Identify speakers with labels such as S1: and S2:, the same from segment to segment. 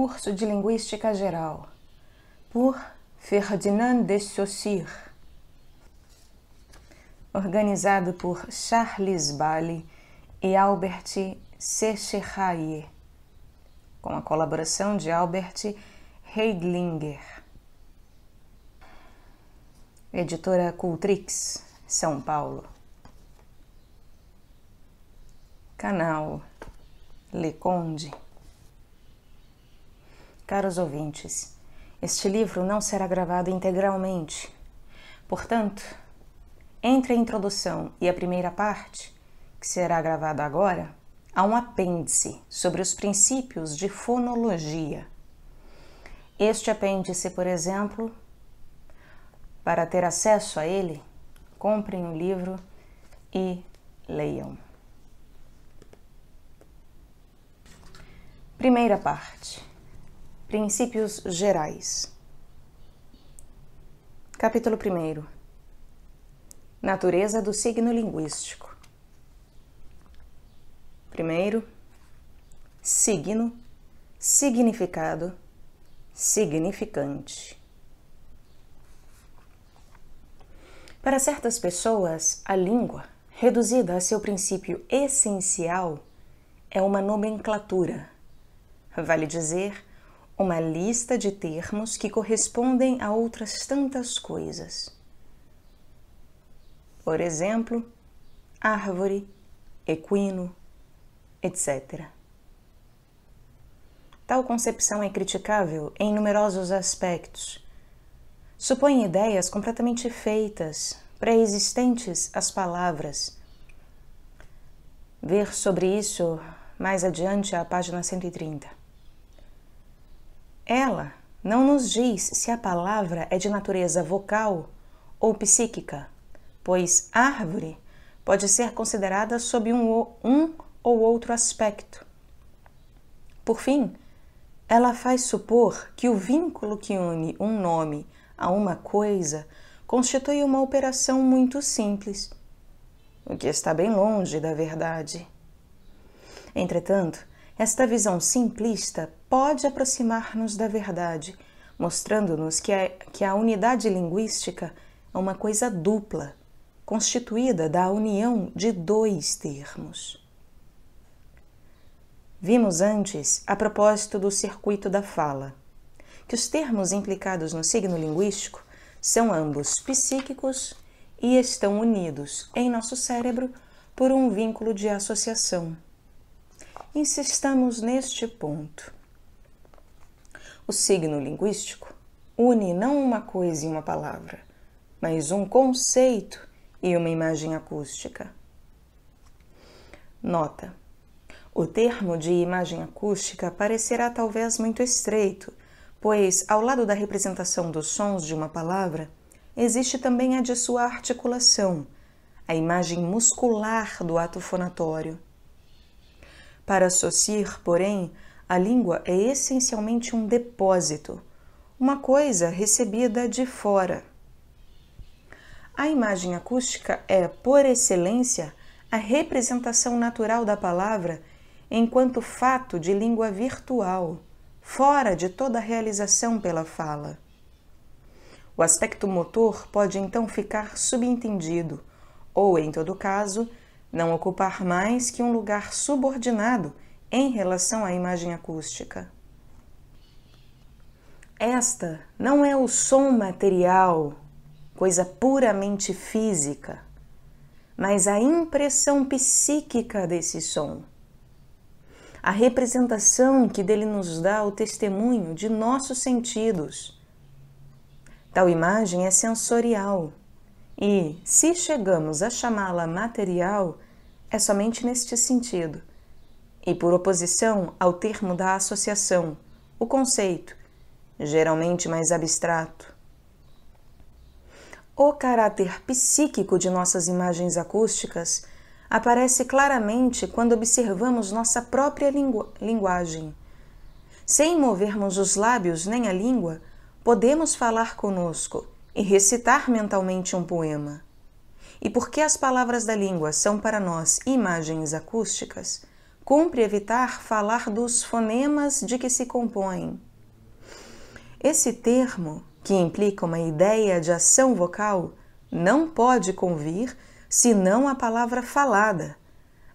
S1: Curso de Linguística Geral, por Ferdinand de Saussure, organizado por Charles Bali e Albert Secheraier, com a colaboração de Albert Heidlinger. Editora Cultrix, São Paulo. Canal Leconde. Caros ouvintes, este livro não será gravado integralmente. Portanto, entre a introdução e a primeira parte, que será gravada agora, há um apêndice sobre os princípios de fonologia. Este apêndice, por exemplo, para ter acesso a ele, comprem o livro e leiam. Primeira parte Princípios gerais. Capítulo 1 Natureza do signo linguístico. Primeiro, signo, significado, significante. Para certas pessoas, a língua, reduzida a seu princípio essencial, é uma nomenclatura. Vale dizer, uma lista de termos que correspondem a outras tantas coisas. Por exemplo, árvore, equino, etc. Tal concepção é criticável em numerosos aspectos. Supõe ideias completamente feitas, pré-existentes às palavras. Ver sobre isso mais adiante à página 130. Ela não nos diz se a palavra é de natureza vocal ou psíquica, pois árvore pode ser considerada sob um, um ou outro aspecto. Por fim, ela faz supor que o vínculo que une um nome a uma coisa constitui uma operação muito simples, o que está bem longe da verdade. Entretanto, esta visão simplista pode aproximar-nos da verdade, mostrando-nos que, a, que a unidade linguística é uma coisa dupla, constituída da união de dois termos. Vimos antes, a propósito do circuito da fala, que os termos implicados no signo linguístico são ambos psíquicos e estão unidos em nosso cérebro por um vínculo de associação. Insistamos neste ponto. O signo linguístico une não uma coisa e uma palavra, mas um conceito e uma imagem acústica. Nota: o termo de imagem acústica parecerá talvez muito estreito, pois, ao lado da representação dos sons de uma palavra, existe também a de sua articulação, a imagem muscular do ato fonatório. Para associar, porém, a língua é essencialmente um depósito, uma coisa recebida de fora. A imagem acústica é, por excelência, a representação natural da palavra enquanto fato de língua virtual, fora de toda realização pela fala. O aspecto motor pode então ficar subentendido, ou, em todo caso, não ocupar mais que um lugar subordinado em relação à imagem acústica. Esta não é o som material, coisa puramente física, mas a impressão psíquica desse som. A representação que dele nos dá o testemunho de nossos sentidos. Tal imagem é sensorial e, se chegamos a chamá-la material, é somente neste sentido e por oposição ao termo da associação, o conceito, geralmente mais abstrato. O caráter psíquico de nossas imagens acústicas aparece claramente quando observamos nossa própria lingu linguagem. Sem movermos os lábios nem a língua, podemos falar conosco e recitar mentalmente um poema. E porque as palavras da língua são para nós imagens acústicas, Cumpre evitar falar dos fonemas de que se compõem. Esse termo, que implica uma ideia de ação vocal, não pode convir senão a palavra falada,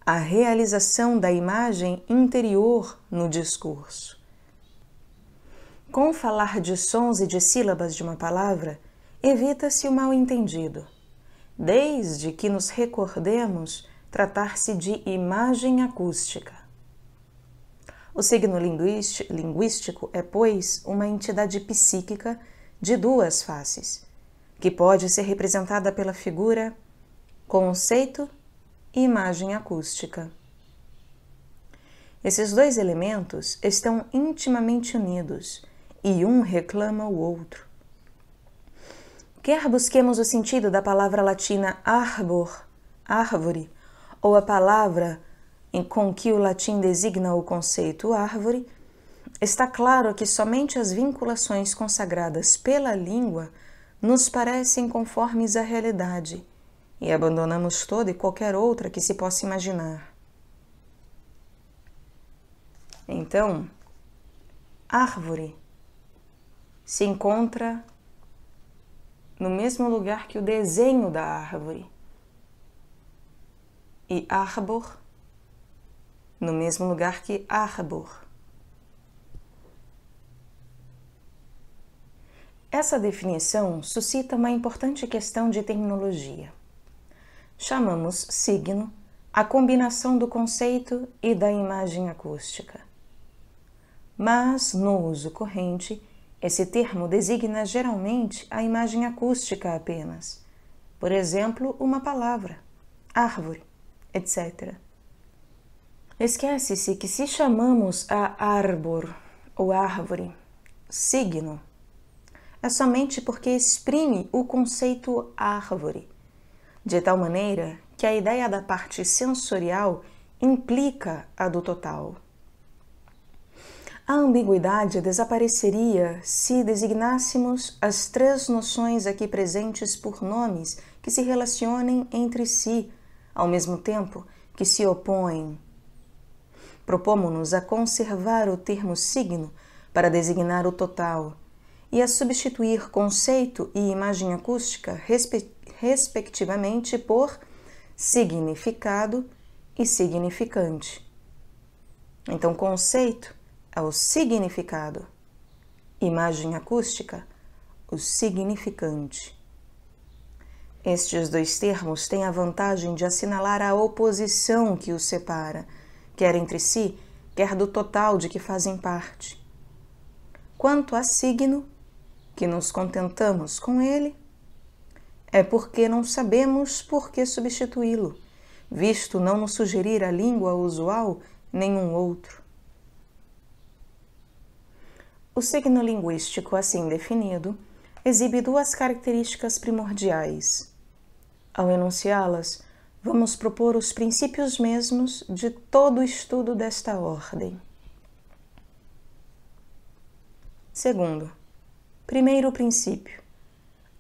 S1: a realização da imagem interior no discurso. Com falar de sons e de sílabas de uma palavra, evita-se o mal entendido, desde que nos recordemos tratar-se de imagem acústica. O signo linguístico é, pois, uma entidade psíquica de duas faces, que pode ser representada pela figura conceito e imagem acústica. Esses dois elementos estão intimamente unidos e um reclama o outro. Quer busquemos o sentido da palavra latina arbor, árvore, ou a palavra em com que o latim designa o conceito árvore, está claro que somente as vinculações consagradas pela língua nos parecem conformes à realidade e abandonamos toda e qualquer outra que se possa imaginar. Então, árvore se encontra no mesmo lugar que o desenho da árvore, e arbor no mesmo lugar que arbor. Essa definição suscita uma importante questão de terminologia. Chamamos signo a combinação do conceito e da imagem acústica. Mas, no uso corrente, esse termo designa geralmente a imagem acústica apenas. Por exemplo, uma palavra, árvore etc. Esquece-se que se chamamos a árbor ou árvore signo, é somente porque exprime o conceito árvore, de tal maneira que a ideia da parte sensorial implica a do total. A ambiguidade desapareceria se designássemos as três noções aqui presentes por nomes que se relacionem entre si ao mesmo tempo que se opõem. Propomos-nos a conservar o termo signo para designar o total e a substituir conceito e imagem acústica, respectivamente, por significado e significante. Então, conceito é o significado, imagem acústica, o significante. Estes dois termos têm a vantagem de assinalar a oposição que os separa, quer entre si, quer do total de que fazem parte. Quanto a signo, que nos contentamos com ele, é porque não sabemos por que substituí-lo, visto não nos sugerir a língua usual nenhum outro. O signo linguístico assim definido exibe duas características primordiais ao enunciá-las, vamos propor os princípios mesmos de todo o estudo desta ordem. Segundo, primeiro princípio,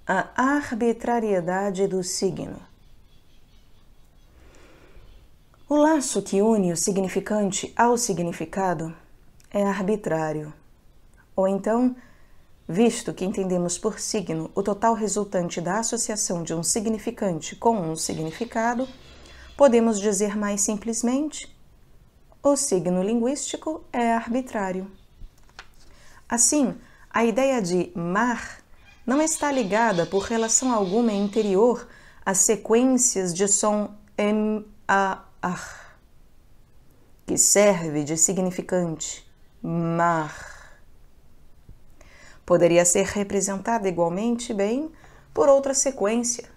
S1: a arbitrariedade do signo. O laço que une o significante ao significado é arbitrário, ou então visto que entendemos por signo o total resultante da associação de um significante com um significado, podemos dizer mais simplesmente: o signo linguístico é arbitrário. Assim, a ideia de mar não está ligada por relação alguma interior às sequências de som m a r que serve de significante mar poderia ser representada igualmente bem por outra sequência,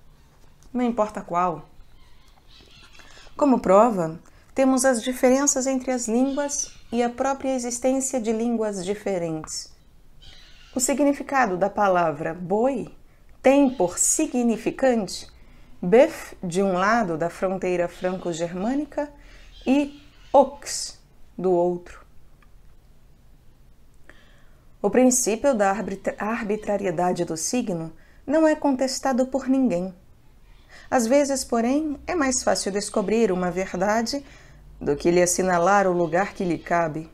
S1: não importa qual. Como prova, temos as diferenças entre as línguas e a própria existência de línguas diferentes. O significado da palavra boi tem por significante Bef de um lado da fronteira franco-germânica e Ox do outro. O princípio da arbitrariedade do signo não é contestado por ninguém. Às vezes, porém, é mais fácil descobrir uma verdade do que lhe assinalar o lugar que lhe cabe.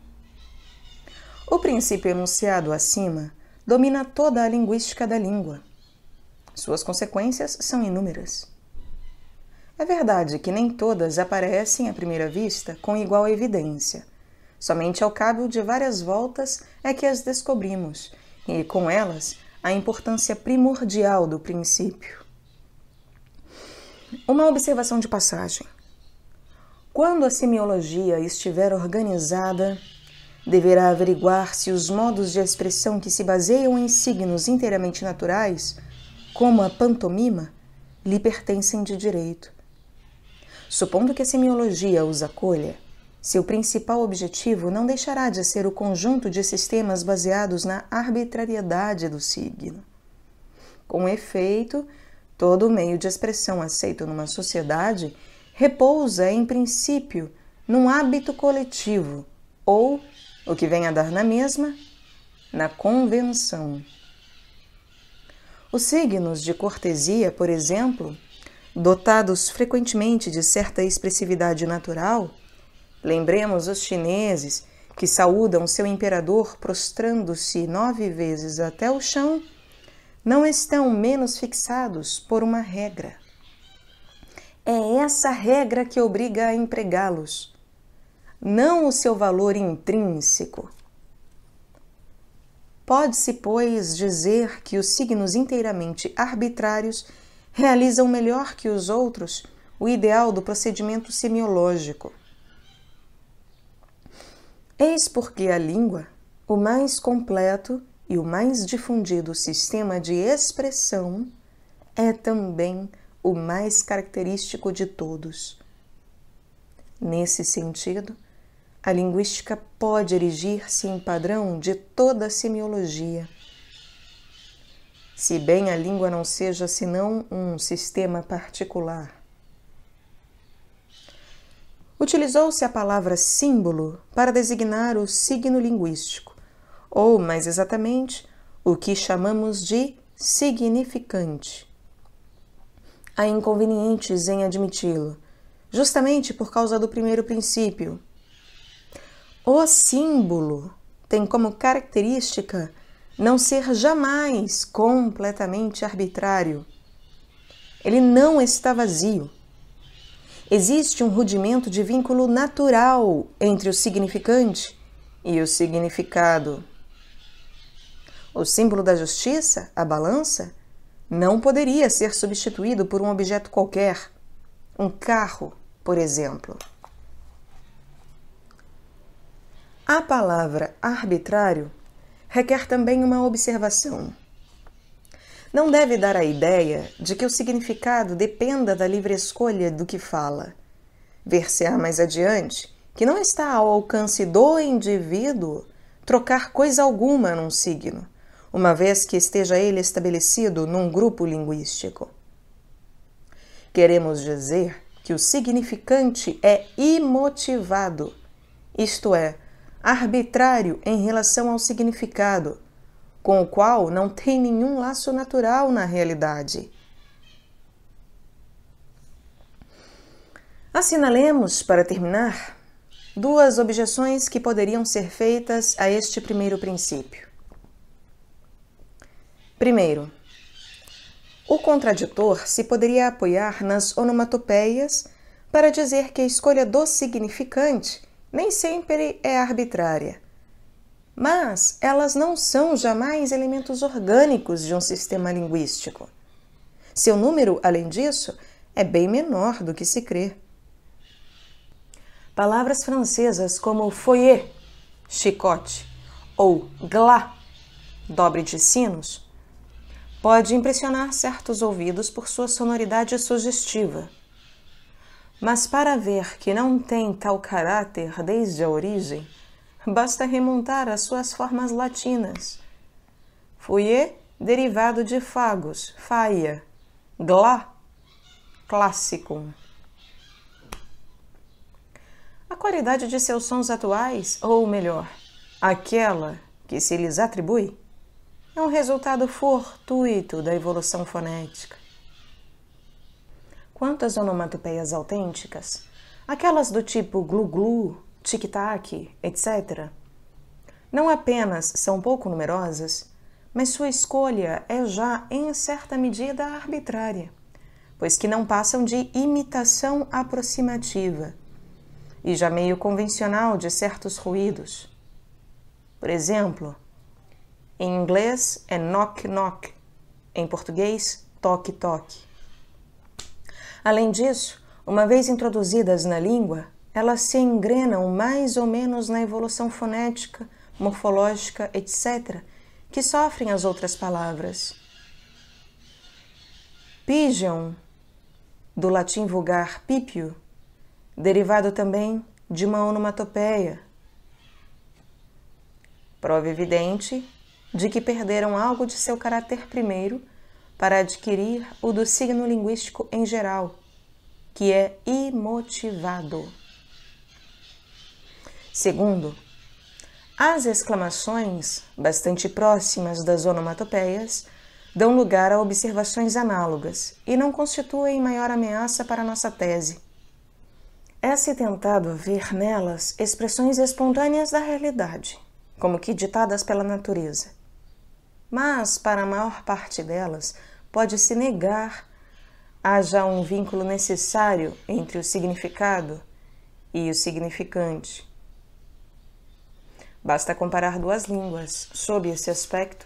S1: O princípio enunciado acima domina toda a linguística da língua. Suas consequências são inúmeras. É verdade que nem todas aparecem à primeira vista com igual evidência, Somente ao cabo de várias voltas é que as descobrimos, e com elas a importância primordial do princípio. Uma observação de passagem. Quando a semiologia estiver organizada, deverá averiguar se os modos de expressão que se baseiam em signos inteiramente naturais, como a pantomima, lhe pertencem de direito. Supondo que a semiologia os acolha, seu principal objetivo não deixará de ser o conjunto de sistemas baseados na arbitrariedade do signo. Com efeito, todo meio de expressão aceito numa sociedade repousa, em princípio, num hábito coletivo ou, o que vem a dar na mesma, na convenção. Os signos de cortesia, por exemplo, dotados frequentemente de certa expressividade natural, Lembremos os chineses que saúdam seu imperador prostrando-se nove vezes até o chão, não estão menos fixados por uma regra. É essa regra que obriga a empregá-los, não o seu valor intrínseco. Pode-se, pois, dizer que os signos inteiramente arbitrários realizam melhor que os outros o ideal do procedimento semiológico. Eis porque a língua, o mais completo e o mais difundido sistema de expressão, é também o mais característico de todos. Nesse sentido, a linguística pode erigir-se em padrão de toda a semiologia. Se bem a língua não seja senão um sistema particular, utilizou-se a palavra símbolo para designar o signo linguístico, ou, mais exatamente, o que chamamos de significante. Há inconvenientes em admiti-lo, justamente por causa do primeiro princípio. O símbolo tem como característica não ser jamais completamente arbitrário. Ele não está vazio existe um rudimento de vínculo natural entre o significante e o significado. O símbolo da justiça, a balança, não poderia ser substituído por um objeto qualquer, um carro, por exemplo. A palavra arbitrário requer também uma observação. Não deve dar a ideia de que o significado dependa da livre escolha do que fala. Ver-se-á mais adiante que não está ao alcance do indivíduo trocar coisa alguma num signo, uma vez que esteja ele estabelecido num grupo linguístico. Queremos dizer que o significante é imotivado, isto é, arbitrário em relação ao significado, com o qual não tem nenhum laço natural na realidade. Assinalemos, para terminar, duas objeções que poderiam ser feitas a este primeiro princípio. Primeiro, o contraditor se poderia apoiar nas onomatopeias para dizer que a escolha do significante nem sempre é arbitrária mas elas não são jamais elementos orgânicos de um sistema linguístico. Seu número, além disso, é bem menor do que se crê. Palavras francesas como foyer, chicote, ou gla, dobre de sinos, pode impressionar certos ouvidos por sua sonoridade sugestiva. Mas para ver que não tem tal caráter desde a origem, Basta remontar às suas formas latinas. Fouie, derivado de fagos, faia. Gla, clássico. A qualidade de seus sons atuais, ou melhor, aquela que se lhes atribui, é um resultado fortuito da evolução fonética. Quanto às onomatopeias autênticas, aquelas do tipo glu-glu, tic-tac, etc., não apenas são pouco numerosas, mas sua escolha é já, em certa medida, arbitrária, pois que não passam de imitação aproximativa e já meio convencional de certos ruídos. Por exemplo, em inglês é knock knock, em português toque toque. Além disso, uma vez introduzidas na língua, elas se engrenam mais ou menos na evolução fonética, morfológica, etc., que sofrem as outras palavras. Pigeon, do latim vulgar pípio, derivado também de uma onomatopeia. Prova evidente de que perderam algo de seu caráter primeiro para adquirir o do signo linguístico em geral, que é imotivado. Segundo, as exclamações, bastante próximas das onomatopeias, dão lugar a observações análogas e não constituem maior ameaça para a nossa tese. É-se tentado ver nelas expressões espontâneas da realidade, como que ditadas pela natureza. Mas, para a maior parte delas, pode-se negar haja um vínculo necessário entre o significado e o significante Basta comparar duas línguas, sob esse aspecto,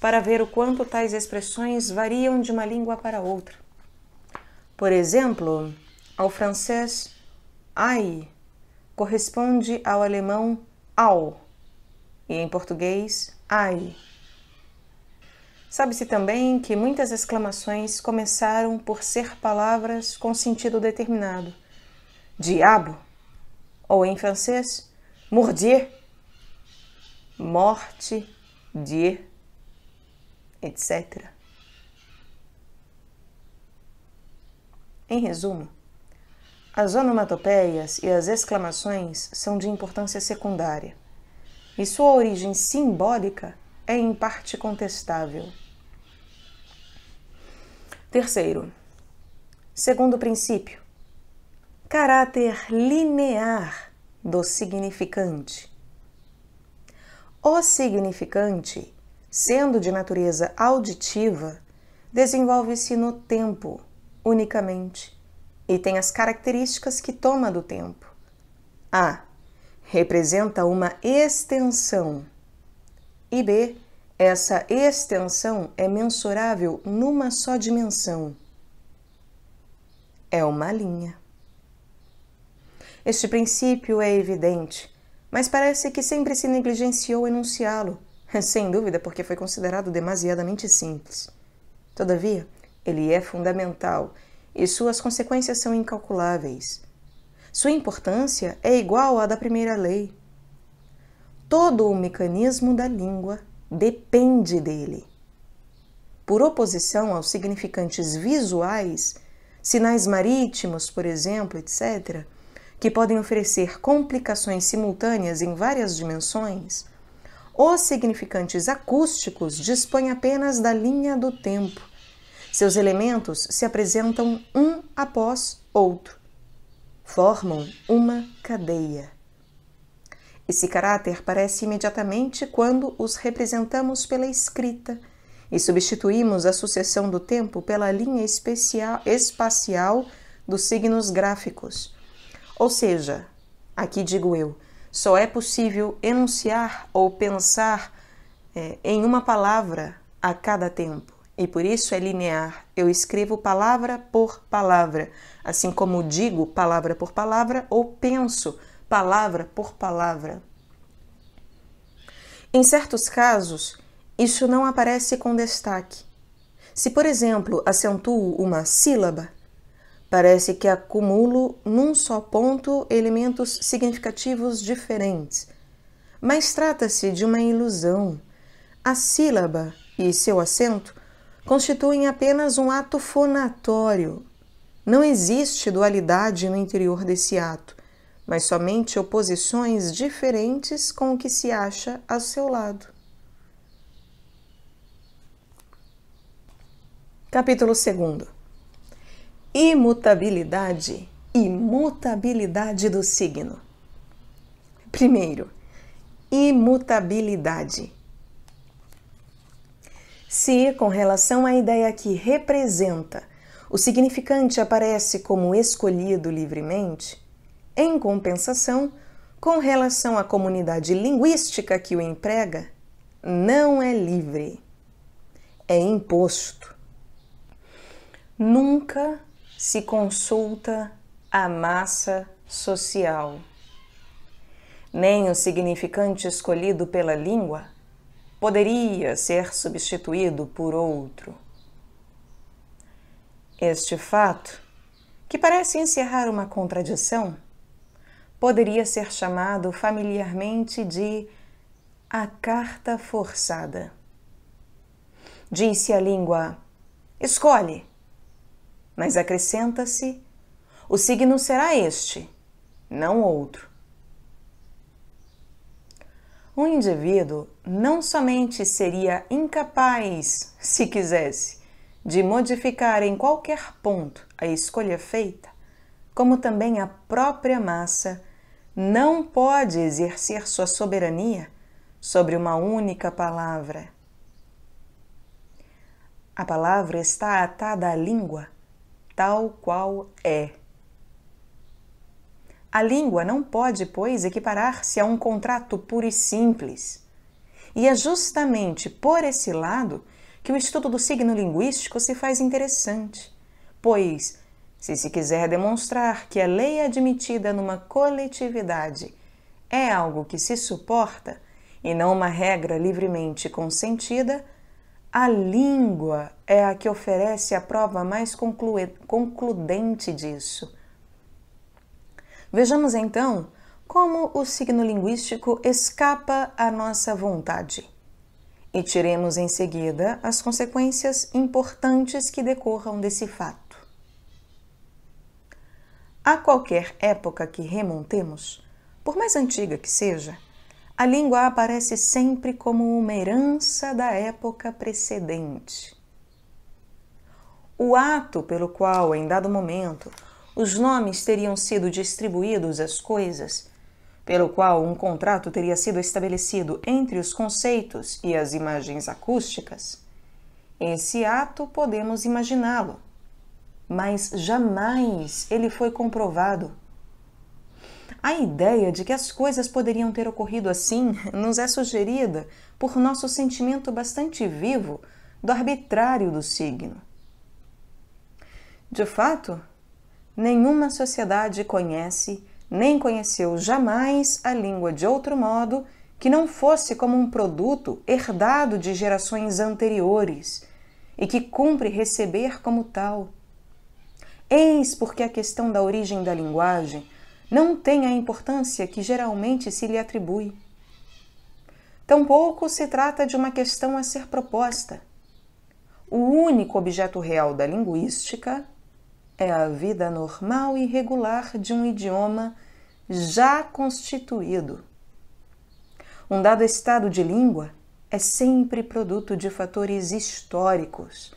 S1: para ver o quanto tais expressões variam de uma língua para outra. Por exemplo, ao francês ai corresponde ao alemão au e em português ai. Sabe-se também que muitas exclamações começaram por ser palavras com sentido determinado. Diabo, ou em francês, mordier, morte de etc. Em resumo, as onomatopeias e as exclamações são de importância secundária, e sua origem simbólica é em parte contestável. Terceiro, segundo princípio, caráter linear do significante. O significante, sendo de natureza auditiva, desenvolve-se no tempo, unicamente, e tem as características que toma do tempo. A. Representa uma extensão. E B. Essa extensão é mensurável numa só dimensão. É uma linha. Este princípio é evidente mas parece que sempre se negligenciou enunciá-lo, sem dúvida porque foi considerado demasiadamente simples. Todavia, ele é fundamental e suas consequências são incalculáveis. Sua importância é igual à da primeira lei. Todo o mecanismo da língua depende dele. Por oposição aos significantes visuais, sinais marítimos, por exemplo, etc., que podem oferecer complicações simultâneas em várias dimensões, os significantes acústicos dispõem apenas da linha do tempo. Seus elementos se apresentam um após outro. Formam uma cadeia. Esse caráter parece imediatamente quando os representamos pela escrita e substituímos a sucessão do tempo pela linha especial, espacial dos signos gráficos ou seja, aqui digo eu, só é possível enunciar ou pensar é, em uma palavra a cada tempo. E por isso é linear. Eu escrevo palavra por palavra, assim como digo palavra por palavra ou penso palavra por palavra. Em certos casos, isso não aparece com destaque. Se, por exemplo, acentuo uma sílaba, Parece que acumulo num só ponto elementos significativos diferentes. Mas trata-se de uma ilusão. A sílaba e seu acento constituem apenas um ato fonatório. Não existe dualidade no interior desse ato, mas somente oposições diferentes com o que se acha ao seu lado. Capítulo 2 imutabilidade, imutabilidade do signo. Primeiro, imutabilidade. Se, com relação à ideia que representa, o significante aparece como escolhido livremente, em compensação, com relação à comunidade linguística que o emprega, não é livre, é imposto. Nunca se consulta a massa social. Nem o significante escolhido pela língua poderia ser substituído por outro. Este fato, que parece encerrar uma contradição, poderia ser chamado familiarmente de a carta forçada. Disse a língua: escolhe! mas acrescenta-se: o signo será este, não outro. Um indivíduo não somente seria incapaz, se quisesse, de modificar em qualquer ponto a escolha feita, como também a própria massa não pode exercer sua soberania sobre uma única palavra. A palavra está atada à língua tal qual é. A língua não pode, pois, equiparar-se a um contrato puro e simples. E é justamente por esse lado que o estudo do signo linguístico se faz interessante, pois, se se quiser demonstrar que a lei admitida numa coletividade é algo que se suporta e não uma regra livremente consentida, a língua é a que oferece a prova mais concludente disso. Vejamos então como o signo linguístico escapa à nossa vontade e tiremos em seguida as consequências importantes que decorram desse fato. A qualquer época que remontemos, por mais antiga que seja, a língua aparece sempre como uma herança da época precedente. O ato pelo qual, em dado momento, os nomes teriam sido distribuídos às coisas, pelo qual um contrato teria sido estabelecido entre os conceitos e as imagens acústicas, esse ato podemos imaginá-lo, mas jamais ele foi comprovado a ideia de que as coisas poderiam ter ocorrido assim nos é sugerida por nosso sentimento bastante vivo do arbitrário do signo. De fato, nenhuma sociedade conhece nem conheceu jamais a língua de outro modo que não fosse como um produto herdado de gerações anteriores e que cumpre receber como tal. Eis porque a questão da origem da linguagem não tem a importância que geralmente se lhe atribui. Tampouco se trata de uma questão a ser proposta. O único objeto real da linguística é a vida normal e regular de um idioma já constituído. Um dado estado de língua é sempre produto de fatores históricos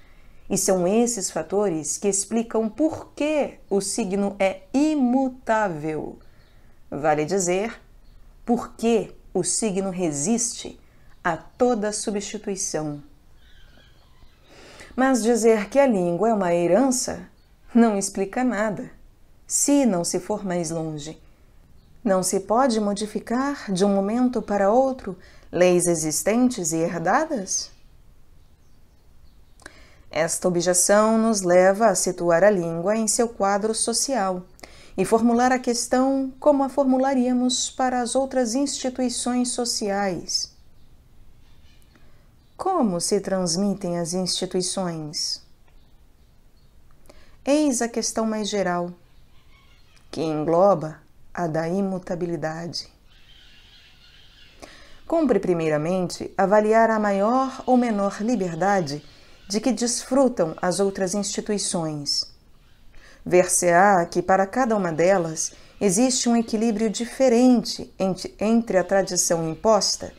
S1: e são esses fatores que explicam por que o signo é imutável. Vale dizer, por que o signo resiste a toda substituição. Mas dizer que a língua é uma herança não explica nada, se não se for mais longe. Não se pode modificar de um momento para outro leis existentes e herdadas? Esta objeção nos leva a situar a língua em seu quadro social e formular a questão como a formularíamos para as outras instituições sociais. Como se transmitem as instituições? Eis a questão mais geral, que engloba a da imutabilidade. Cumpre, primeiramente, avaliar a maior ou menor liberdade de que desfrutam as outras instituições. Ver-se-á que para cada uma delas existe um equilíbrio diferente entre a tradição imposta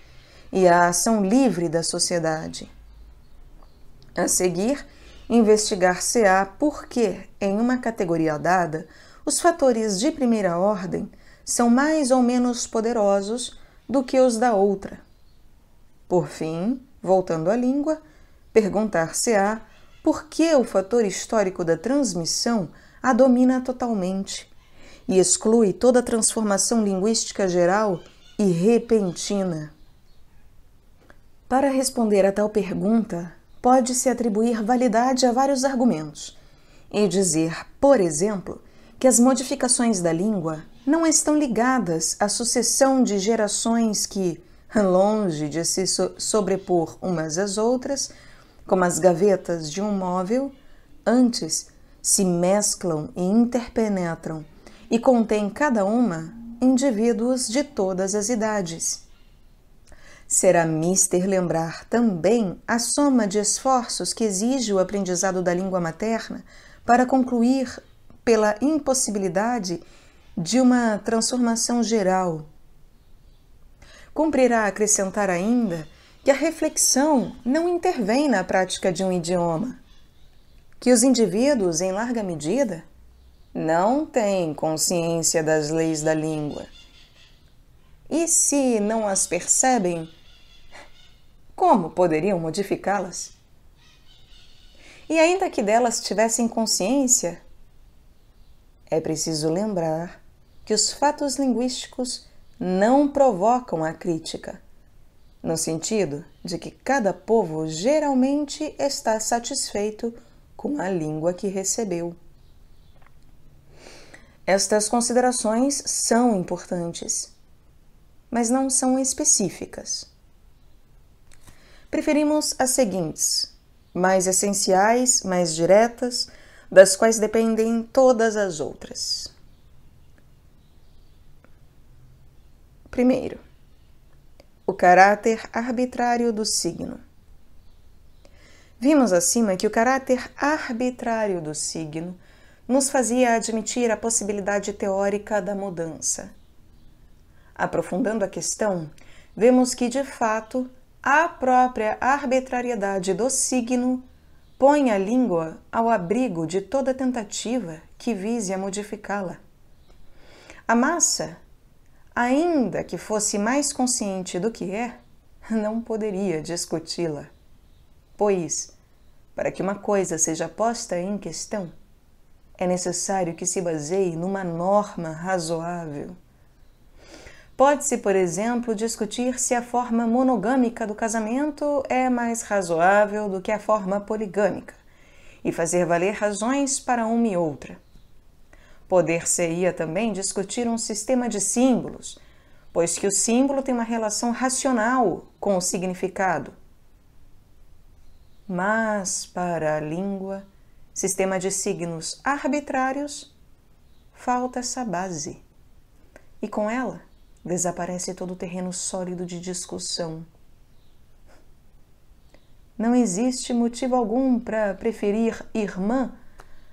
S1: e a ação livre da sociedade. A seguir, investigar-se-á por que, em uma categoria dada, os fatores de primeira ordem são mais ou menos poderosos do que os da outra. Por fim, voltando à língua, Perguntar-se-á por que o fator histórico da transmissão a domina totalmente e exclui toda transformação linguística geral e repentina. Para responder a tal pergunta, pode-se atribuir validade a vários argumentos e dizer, por exemplo, que as modificações da língua não estão ligadas à sucessão de gerações que, longe de se sobrepor umas às outras, como as gavetas de um móvel, antes se mesclam e interpenetram e contém cada uma indivíduos de todas as idades. Será mister lembrar também a soma de esforços que exige o aprendizado da língua materna para concluir pela impossibilidade de uma transformação geral. Cumprirá acrescentar ainda que a reflexão não intervém na prática de um idioma, que os indivíduos, em larga medida, não têm consciência das leis da língua. E se não as percebem, como poderiam modificá-las? E ainda que delas tivessem consciência, é preciso lembrar que os fatos linguísticos não provocam a crítica no sentido de que cada povo geralmente está satisfeito com a língua que recebeu. Estas considerações são importantes, mas não são específicas. Preferimos as seguintes, mais essenciais, mais diretas, das quais dependem todas as outras. Primeiro, o caráter arbitrário do signo. Vimos acima que o caráter arbitrário do signo nos fazia admitir a possibilidade teórica da mudança. Aprofundando a questão, vemos que de fato a própria arbitrariedade do signo põe a língua ao abrigo de toda tentativa que vise a modificá-la. A massa ainda que fosse mais consciente do que é, não poderia discuti-la. Pois, para que uma coisa seja posta em questão, é necessário que se baseie numa norma razoável. Pode-se, por exemplo, discutir se a forma monogâmica do casamento é mais razoável do que a forma poligâmica, e fazer valer razões para uma e outra. Poder-se-ia também discutir um sistema de símbolos, pois que o símbolo tem uma relação racional com o significado. Mas, para a língua, sistema de signos arbitrários, falta essa base. E com ela, desaparece todo o terreno sólido de discussão. Não existe motivo algum para preferir irmã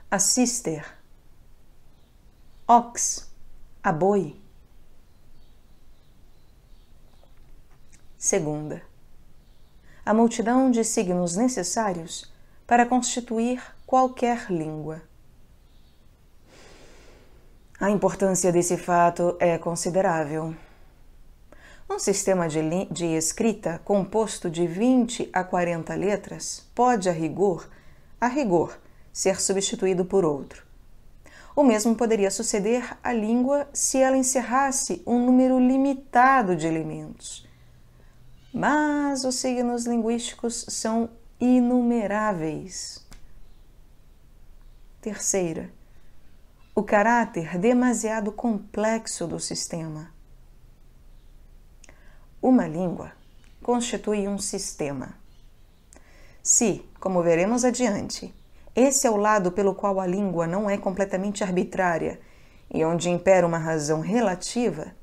S1: a sister ox, a boi. Segunda, a multidão de signos necessários para constituir qualquer língua. A importância desse fato é considerável. Um sistema de, de, escrita composto de 20 a 40 letras pode, a rigor, a rigor, ser substituído por outro. O mesmo poderia suceder à língua se ela encerrasse um número limitado de elementos. Mas os signos linguísticos são inumeráveis. Terceira, o caráter demasiado complexo do sistema. Uma língua constitui um sistema. Se, como veremos adiante, esse é o lado pelo qual a língua não é completamente arbitrária e onde impera uma razão relativa,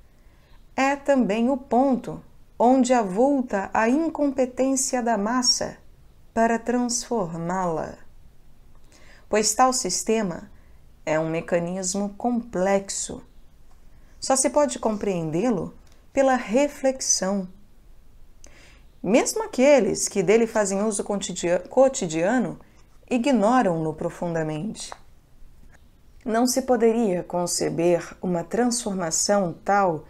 S1: é também o ponto onde avulta a incompetência da massa para transformá-la. Pois tal sistema é um mecanismo complexo. Só se pode compreendê-lo pela reflexão. Mesmo aqueles que dele fazem uso cotidiano ignoram-no profundamente. Não se poderia conceber uma transformação tal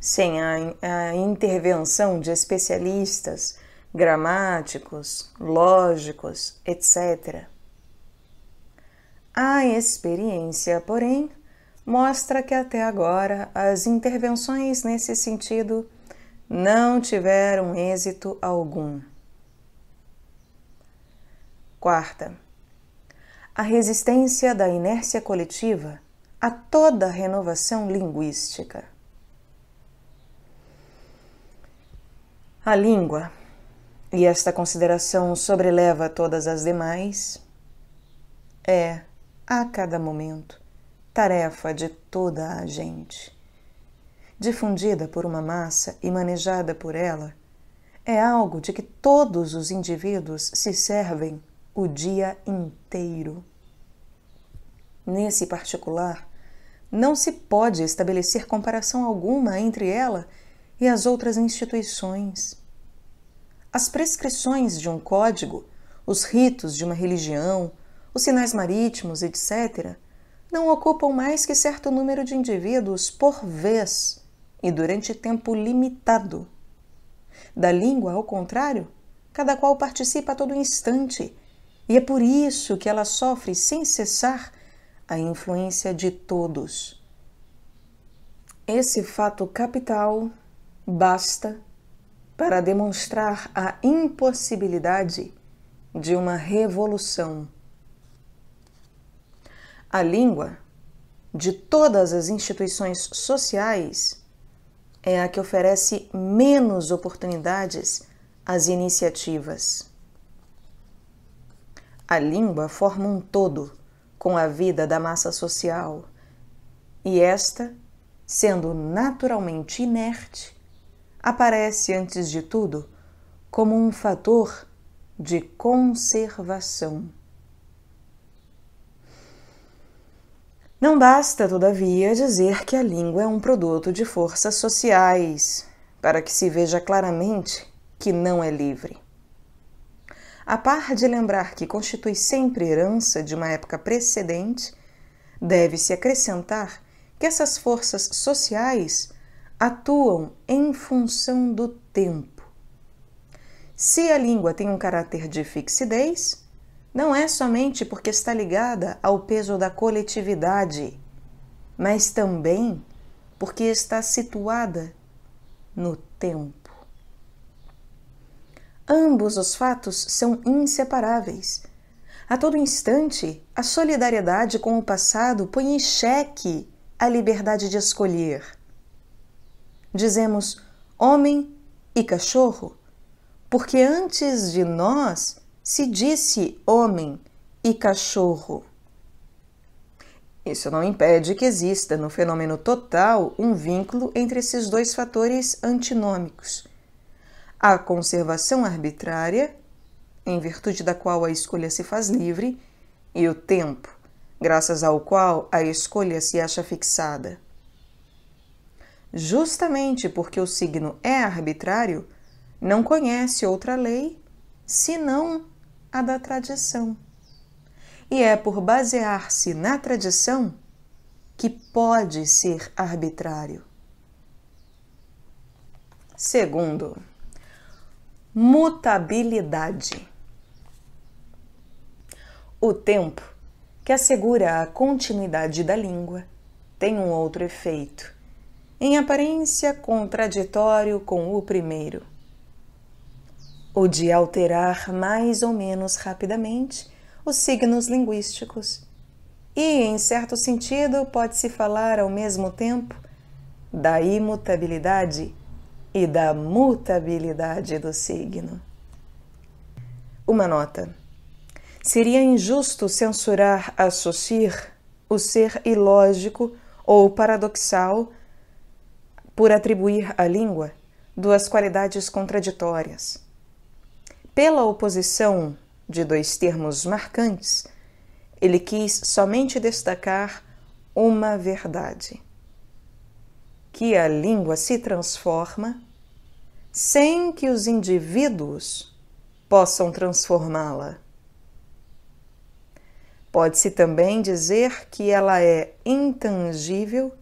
S1: sem a, a intervenção de especialistas gramáticos, lógicos, etc. A experiência, porém, mostra que até agora as intervenções nesse sentido não tiveram êxito algum. Quarta, a resistência da inércia coletiva a toda renovação linguística. A língua, e esta consideração sobreleva todas as demais, é, a cada momento, tarefa de toda a gente. Difundida por uma massa e manejada por ela, é algo de que todos os indivíduos se servem o dia inteiro. Nesse particular, não se pode estabelecer comparação alguma entre ela e as outras instituições. As prescrições de um código, os ritos de uma religião, os sinais marítimos, etc., não ocupam mais que certo número de indivíduos por vez e durante tempo limitado. Da língua, ao contrário, cada qual participa a todo instante e é por isso que ela sofre sem cessar a influência de todos. Esse fato capital basta para demonstrar a impossibilidade de uma revolução. A língua de todas as instituições sociais é a que oferece menos oportunidades às iniciativas. A língua forma um todo com a vida da massa social, e esta, sendo naturalmente inerte, aparece antes de tudo como um fator de conservação. Não basta, todavia, dizer que a língua é um produto de forças sociais, para que se veja claramente que não é livre a par de lembrar que constitui sempre herança de uma época precedente, deve-se acrescentar que essas forças sociais atuam em função do tempo. Se a língua tem um caráter de fixidez, não é somente porque está ligada ao peso da coletividade, mas também porque está situada no tempo. Ambos os fatos são inseparáveis. A todo instante, a solidariedade com o passado põe em xeque a liberdade de escolher. Dizemos homem e cachorro, porque antes de nós se disse homem e cachorro. Isso não impede que exista no fenômeno total um vínculo entre esses dois fatores antinômicos a conservação arbitrária, em virtude da qual a escolha se faz livre, e o tempo, graças ao qual a escolha se acha fixada. Justamente porque o signo é arbitrário, não conhece outra lei senão a da tradição. E é por basear-se na tradição que pode ser arbitrário. Segundo, mutabilidade. O tempo, que assegura a continuidade da língua, tem um outro efeito, em aparência contraditório com o primeiro. O de alterar mais ou menos rapidamente os signos linguísticos. E, em certo sentido, pode-se falar ao mesmo tempo da imutabilidade e da mutabilidade do signo. Uma nota. Seria injusto censurar a o ser ilógico ou paradoxal por atribuir à língua duas qualidades contraditórias. Pela oposição de dois termos marcantes, ele quis somente destacar uma verdade: que a língua se transforma sem que os indivíduos possam transformá-la. Pode-se também dizer que ela é intangível,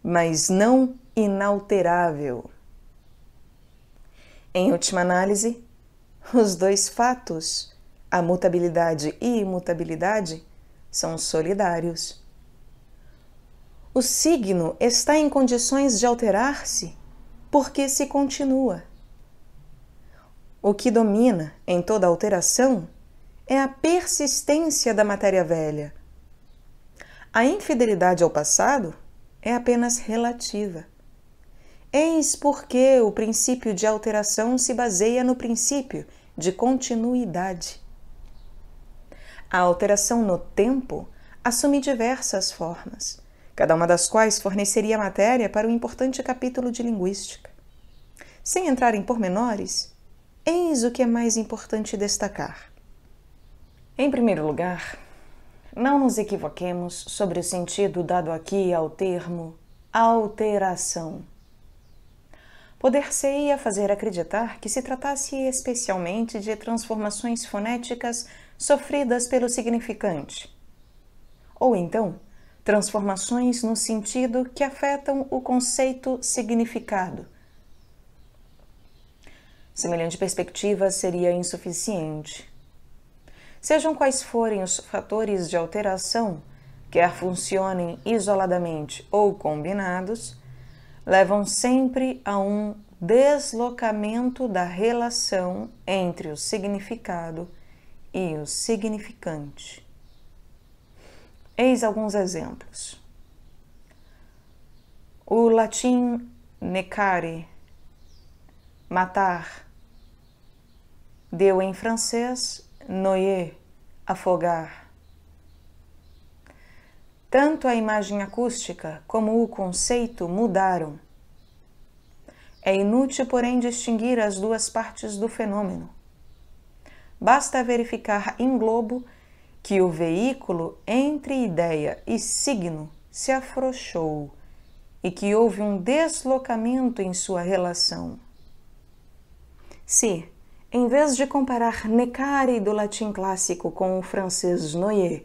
S1: mas não inalterável. Em última análise, os dois fatos, a mutabilidade e imutabilidade, são solidários. O signo está em condições de alterar-se porque se continua. O que domina em toda alteração é a persistência da matéria velha. A infidelidade ao passado é apenas relativa. Eis porque o princípio de alteração se baseia no princípio de continuidade. A alteração no tempo assume diversas formas cada uma das quais forneceria matéria para um importante capítulo de linguística. Sem entrar em pormenores, eis o que é mais importante destacar. Em primeiro lugar, não nos equivoquemos sobre o sentido dado aqui ao termo alteração. Poder-se-ia fazer acreditar que se tratasse especialmente de transformações fonéticas sofridas pelo significante. Ou então, transformações no sentido que afetam o conceito significado. Semelhante perspectiva seria insuficiente. Sejam quais forem os fatores de alteração, quer funcionem isoladamente ou combinados, levam sempre a um deslocamento da relação entre o significado e o significante. Eis alguns exemplos. O latim necare, matar, deu em francês noyer, afogar. Tanto a imagem acústica como o conceito mudaram. É inútil, porém, distinguir as duas partes do fenômeno. Basta verificar em globo que o veículo entre ideia e signo se afrouxou e que houve um deslocamento em sua relação. Se, em vez de comparar Necari do latim clássico com o francês Noyer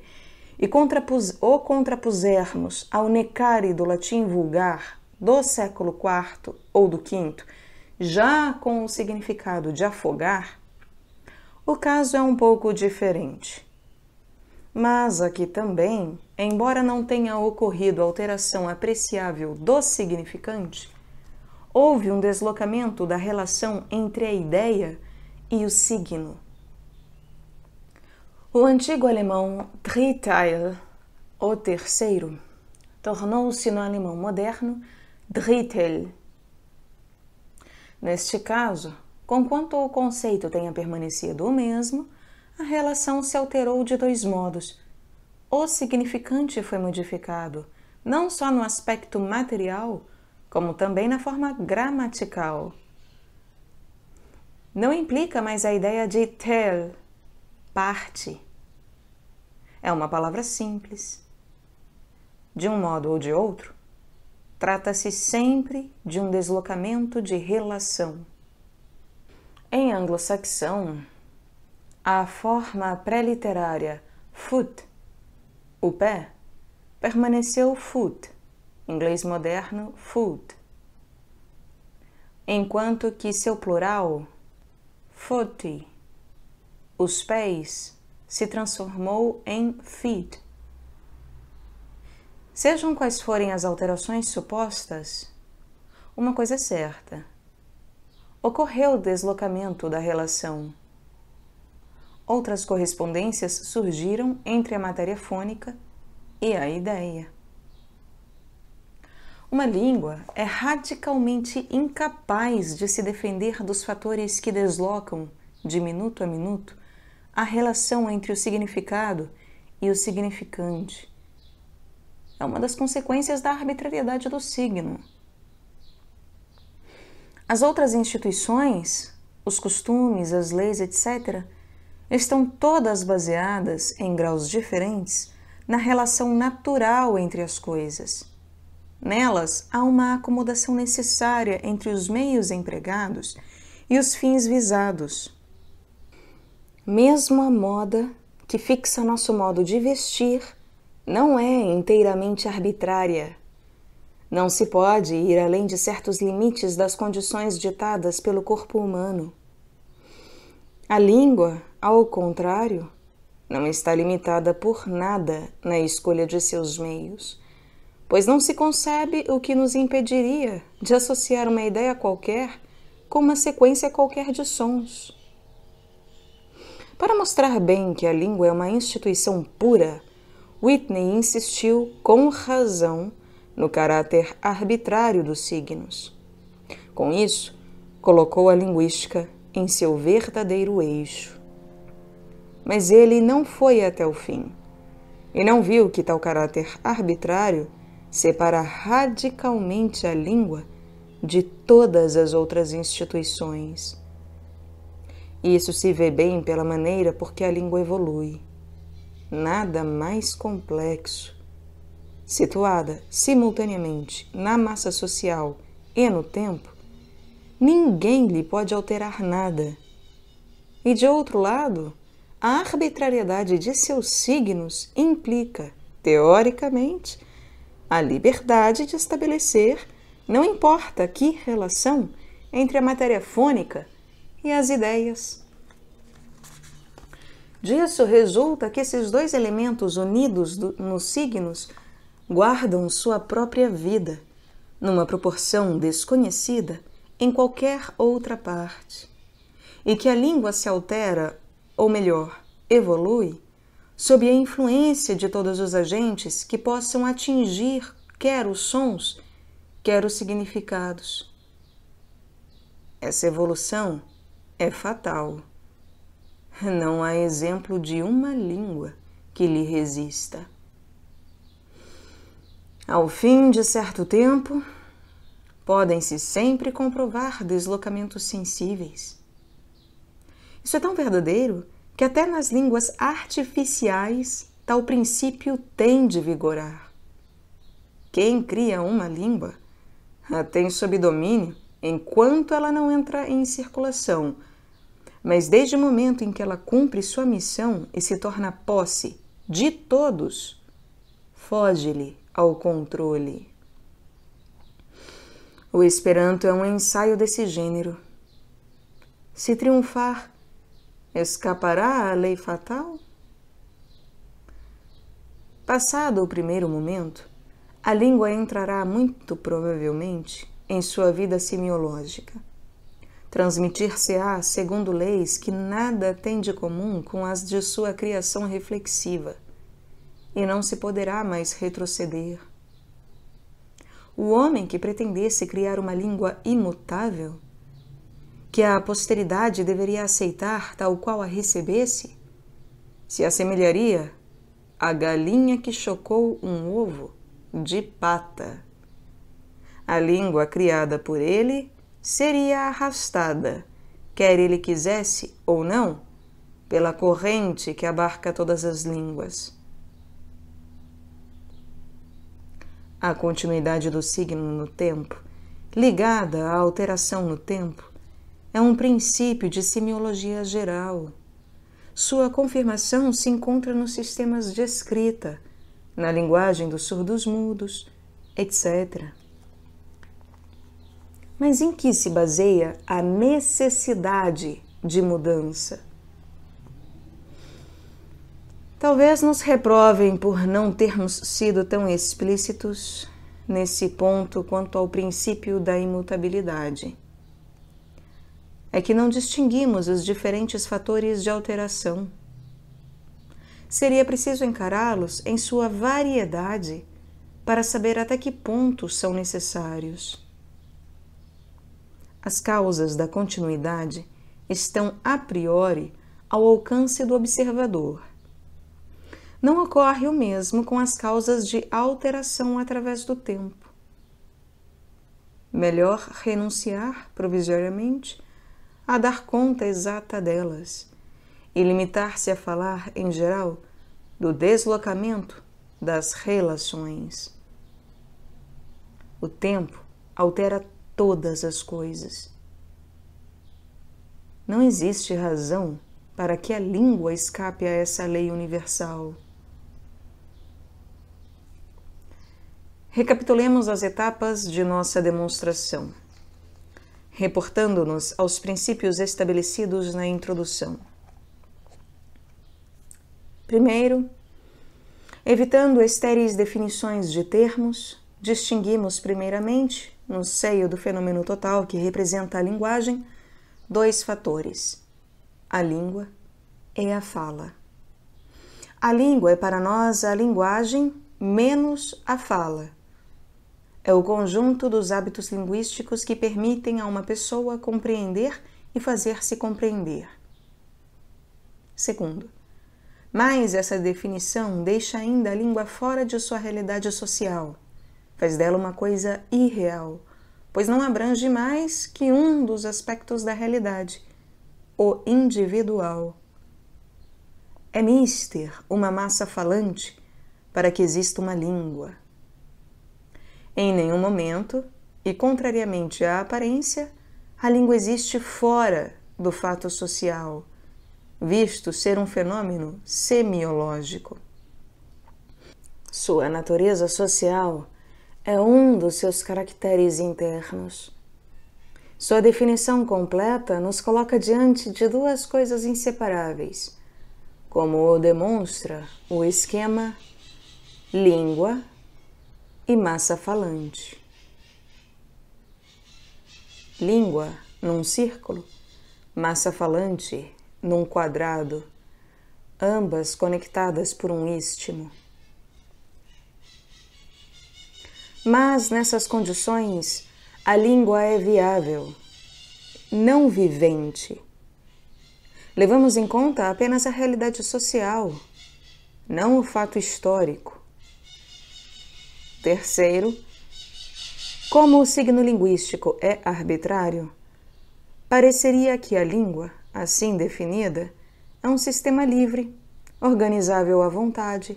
S1: e contrapus, o contrapusermos ao Necari do latim vulgar do século IV ou do V, já com o significado de afogar, o caso é um pouco diferente. Mas aqui também, embora não tenha ocorrido alteração apreciável do significante, houve um deslocamento da relação entre a ideia e o signo. O antigo alemão Dritteil, o terceiro, tornou-se no alemão moderno Drittel. Neste caso, conquanto o conceito tenha permanecido o mesmo, a relação se alterou de dois modos. O significante foi modificado, não só no aspecto material, como também na forma gramatical. Não implica mais a ideia de tel, parte. É uma palavra simples. De um modo ou de outro, trata-se sempre de um deslocamento de relação. Em anglo-saxão, a forma pré-literária foot, o pé, permaneceu foot, inglês moderno foot, enquanto que seu plural, footy, os pés, se transformou em feet. Sejam quais forem as alterações supostas, uma coisa é certa: ocorreu o deslocamento da relação. Outras correspondências surgiram entre a matéria fônica e a ideia. Uma língua é radicalmente incapaz de se defender dos fatores que deslocam, de minuto a minuto, a relação entre o significado e o significante. É uma das consequências da arbitrariedade do signo. As outras instituições, os costumes, as leis, etc., estão todas baseadas, em graus diferentes, na relação natural entre as coisas. Nelas há uma acomodação necessária entre os meios empregados e os fins visados. Mesmo a moda, que fixa nosso modo de vestir, não é inteiramente arbitrária. Não se pode ir além de certos limites das condições ditadas pelo corpo humano. A língua, ao contrário, não está limitada por nada na escolha de seus meios, pois não se concebe o que nos impediria de associar uma ideia qualquer com uma sequência qualquer de sons. Para mostrar bem que a língua é uma instituição pura, Whitney insistiu com razão no caráter arbitrário dos signos. Com isso, colocou a linguística em seu verdadeiro eixo mas ele não foi até o fim. E não viu que tal caráter arbitrário separa radicalmente a língua de todas as outras instituições. E isso se vê bem pela maneira porque a língua evolui. Nada mais complexo. Situada simultaneamente na massa social e no tempo, ninguém lhe pode alterar nada. E de outro lado, a arbitrariedade de seus signos implica, teoricamente, a liberdade de estabelecer, não importa que relação, entre a matéria fônica e as ideias. Disso resulta que esses dois elementos unidos do, nos signos guardam sua própria vida, numa proporção desconhecida em qualquer outra parte, e que a língua se altera ou melhor, evolui, sob a influência de todos os agentes que possam atingir quer os sons, quer os significados. Essa evolução é fatal. Não há exemplo de uma língua que lhe resista. Ao fim de certo tempo, podem-se sempre comprovar deslocamentos sensíveis isso é tão verdadeiro que até nas línguas artificiais tal princípio tem de vigorar. Quem cria uma língua a ah, tem sob domínio enquanto ela não entra em circulação, mas desde o momento em que ela cumpre sua missão e se torna posse de todos, foge-lhe ao controle. O Esperanto é um ensaio desse gênero. Se triunfar, Escapará à lei fatal? Passado o primeiro momento, a língua entrará muito provavelmente em sua vida semiológica. Transmitir-se-á segundo leis que nada tem de comum com as de sua criação reflexiva, e não se poderá mais retroceder. O homem que pretendesse criar uma língua imutável que a posteridade deveria aceitar tal qual a recebesse? Se assemelharia a galinha que chocou um ovo de pata. A língua criada por ele seria arrastada, quer ele quisesse ou não, pela corrente que abarca todas as línguas. A continuidade do signo no tempo, ligada à alteração no tempo, é um princípio de semiologia geral. Sua confirmação se encontra nos sistemas de escrita, na linguagem dos surdos mudos, etc. Mas em que se baseia a necessidade de mudança? Talvez nos reprovem por não termos sido tão explícitos nesse ponto quanto ao princípio da imutabilidade é que não distinguimos os diferentes fatores de alteração. Seria preciso encará-los em sua variedade para saber até que ponto são necessários. As causas da continuidade estão a priori ao alcance do observador. Não ocorre o mesmo com as causas de alteração através do tempo. Melhor renunciar provisoriamente a dar conta exata delas e limitar-se a falar, em geral, do deslocamento das relações. O tempo altera todas as coisas. Não existe razão para que a língua escape a essa lei universal. Recapitulemos as etapas de nossa demonstração reportando-nos aos princípios estabelecidos na introdução. Primeiro, evitando estéreis definições de termos, distinguimos primeiramente, no seio do fenômeno total que representa a linguagem, dois fatores: a língua e a fala. A língua é para nós a linguagem menos a fala, é o conjunto dos hábitos linguísticos que permitem a uma pessoa compreender e fazer-se compreender. Segundo, mas essa definição deixa ainda a língua fora de sua realidade social, faz dela uma coisa irreal, pois não abrange mais que um dos aspectos da realidade, o individual. É mister, uma massa falante, para que exista uma língua. Em nenhum momento, e contrariamente à aparência, a língua existe fora do fato social, visto ser um fenômeno semiológico. Sua natureza social é um dos seus caracteres internos. Sua definição completa nos coloca diante de duas coisas inseparáveis, como o demonstra o esquema língua e massa falante. Língua num círculo, massa falante num quadrado, ambas conectadas por um istmo. Mas nessas condições, a língua é viável, não vivente. Levamos em conta apenas a realidade social, não o fato histórico. Terceiro, como o signo linguístico é arbitrário, pareceria que a língua, assim definida, é um sistema livre, organizável à vontade,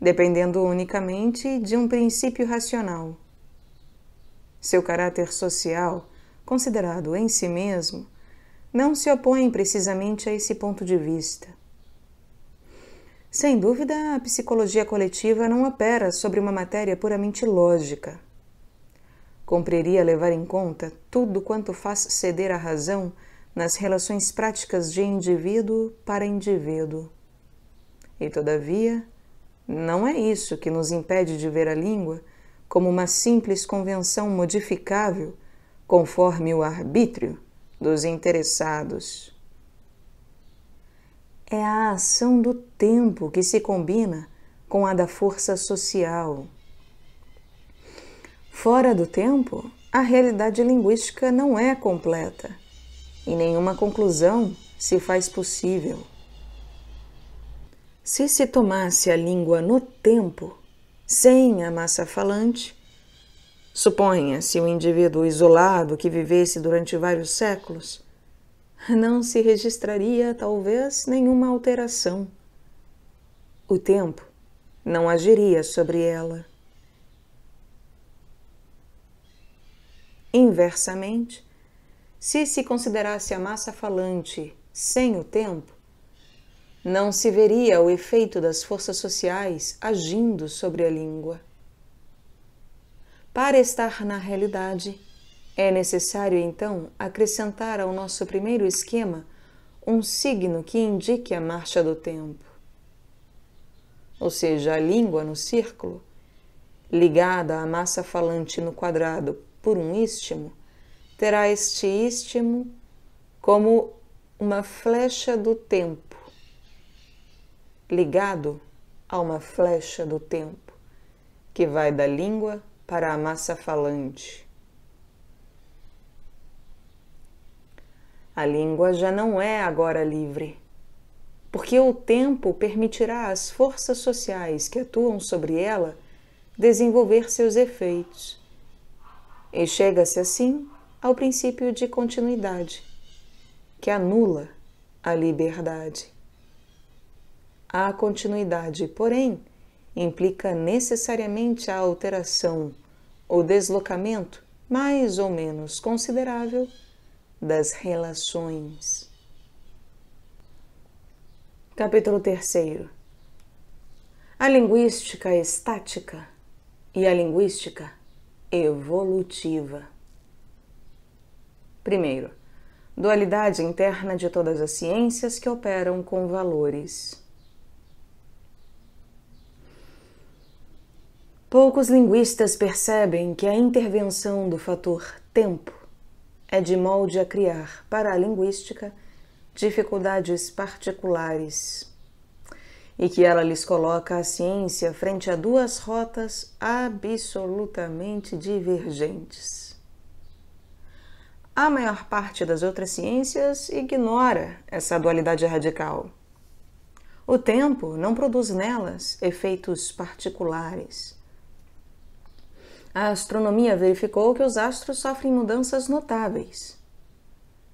S1: dependendo unicamente de um princípio racional. Seu caráter social, considerado em si mesmo, não se opõe precisamente a esse ponto de vista. Sem dúvida, a psicologia coletiva não opera sobre uma matéria puramente lógica. Compreria levar em conta tudo quanto faz ceder a razão nas relações práticas de indivíduo para indivíduo. E, todavia, não é isso que nos impede de ver a língua como uma simples convenção modificável conforme o arbítrio dos interessados é a ação do tempo que se combina com a da força social. Fora do tempo, a realidade linguística não é completa e nenhuma conclusão se faz possível. Se se tomasse a língua no tempo, sem a massa falante, suponha-se o um indivíduo isolado que vivesse durante vários séculos, não se registraria talvez nenhuma alteração. O tempo não agiria sobre ela. Inversamente, se se considerasse a massa falante sem o tempo, não se veria o efeito das forças sociais agindo sobre a língua. Para estar na realidade, é necessário, então, acrescentar ao nosso primeiro esquema um signo que indique a marcha do tempo, ou seja, a língua no círculo, ligada à massa falante no quadrado por um istmo, terá este istmo como uma flecha do tempo, ligado a uma flecha do tempo, que vai da língua para a massa falante. A língua já não é agora livre, porque o tempo permitirá às forças sociais que atuam sobre ela desenvolver seus efeitos. E chega-se assim ao princípio de continuidade, que anula a liberdade. A continuidade, porém, implica necessariamente a alteração ou deslocamento mais ou menos considerável das relações. Capítulo 3 A linguística estática e a linguística evolutiva. Primeiro, dualidade interna de todas as ciências que operam com valores. Poucos linguistas percebem que a intervenção do fator tempo é de molde a criar para a linguística dificuldades particulares e que ela lhes coloca a ciência frente a duas rotas absolutamente divergentes. A maior parte das outras ciências ignora essa dualidade radical. O tempo não produz nelas efeitos particulares a astronomia verificou que os astros sofrem mudanças notáveis.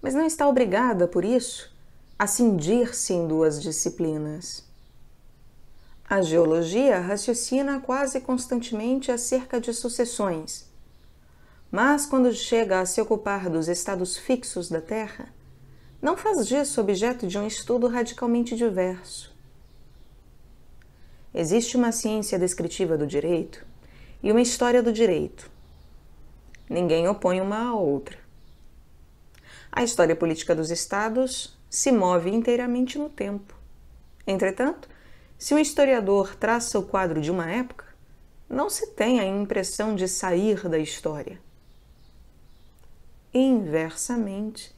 S1: Mas não está obrigada, por isso, a cindir-se em duas disciplinas. A geologia raciocina quase constantemente acerca de sucessões, mas quando chega a se ocupar dos estados fixos da Terra, não faz disso objeto de um estudo radicalmente diverso. Existe uma ciência descritiva do direito e uma história do direito. Ninguém opõe uma à outra. A história política dos estados se move inteiramente no tempo. Entretanto, se um historiador traça o quadro de uma época, não se tem a impressão de sair da história. Inversamente,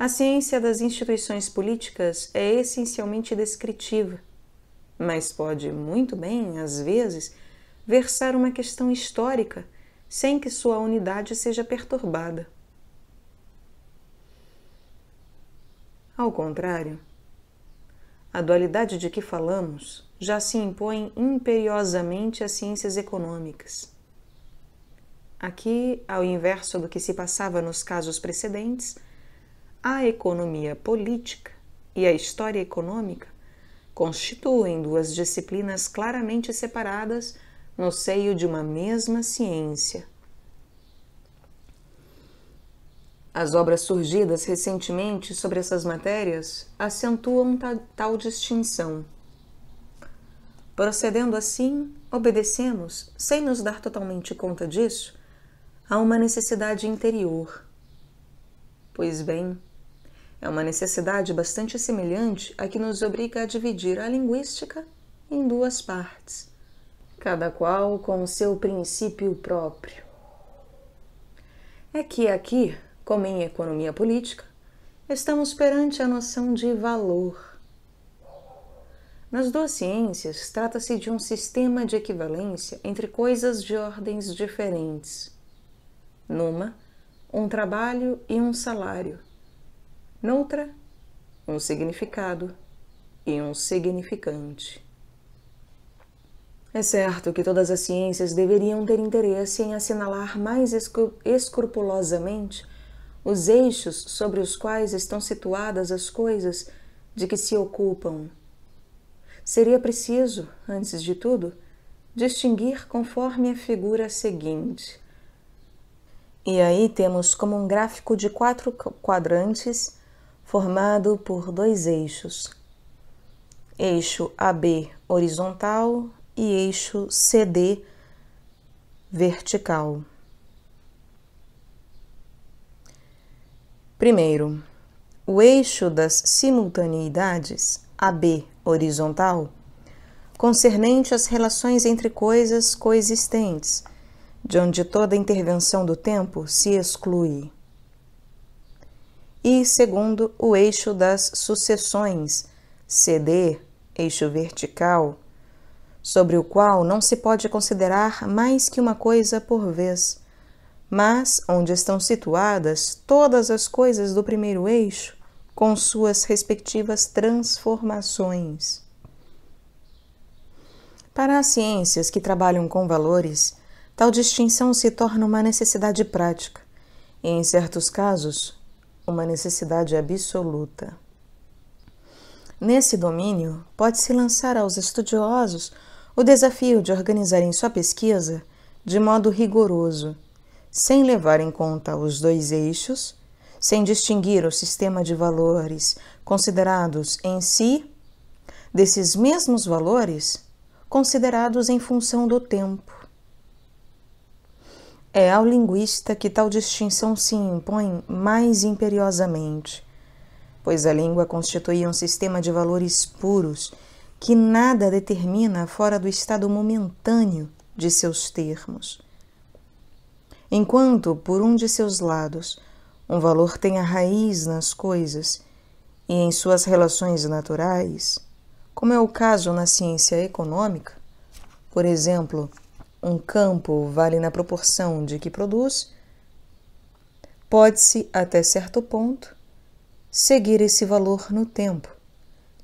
S1: a ciência das instituições políticas é essencialmente descritiva, mas pode muito bem, às vezes, versar uma questão histórica sem que sua unidade seja perturbada. Ao contrário, a dualidade de que falamos já se impõe imperiosamente às ciências econômicas. Aqui, ao inverso do que se passava nos casos precedentes, a economia política e a história econômica constituem duas disciplinas claramente separadas no seio de uma mesma ciência. As obras surgidas recentemente sobre essas matérias acentuam tal distinção. Procedendo assim, obedecemos, sem nos dar totalmente conta disso, a uma necessidade interior. Pois bem, é uma necessidade bastante semelhante à que nos obriga a dividir a linguística em duas partes cada qual com o seu princípio próprio. É que aqui, como em economia política, estamos perante a noção de valor. Nas duas ciências, trata-se de um sistema de equivalência entre coisas de ordens diferentes. Numa, um trabalho e um salário. Noutra, um significado e um significante. É certo que todas as ciências deveriam ter interesse em assinalar mais escrupulosamente os eixos sobre os quais estão situadas as coisas de que se ocupam. Seria preciso, antes de tudo, distinguir conforme a figura seguinte. E aí temos como um gráfico de quatro quadrantes formado por dois eixos. Eixo AB horizontal, e eixo CD vertical. Primeiro, o eixo das simultaneidades, AB horizontal, concernente às relações entre coisas coexistentes, de onde toda intervenção do tempo se exclui. E segundo, o eixo das sucessões, CD, eixo vertical, sobre o qual não se pode considerar mais que uma coisa por vez, mas onde estão situadas todas as coisas do primeiro eixo com suas respectivas transformações. Para as ciências que trabalham com valores, tal distinção se torna uma necessidade prática e, em certos casos, uma necessidade absoluta. Nesse domínio, pode-se lançar aos estudiosos o desafio de organizarem sua pesquisa de modo rigoroso, sem levar em conta os dois eixos, sem distinguir o sistema de valores considerados em si desses mesmos valores considerados em função do tempo. É ao linguista que tal distinção se impõe mais imperiosamente, pois a língua constitui um sistema de valores puros que nada determina fora do estado momentâneo de seus termos. Enquanto, por um de seus lados, um valor tem a raiz nas coisas e em suas relações naturais, como é o caso na ciência econômica, por exemplo, um campo vale na proporção de que produz, pode-se, até certo ponto, seguir esse valor no tempo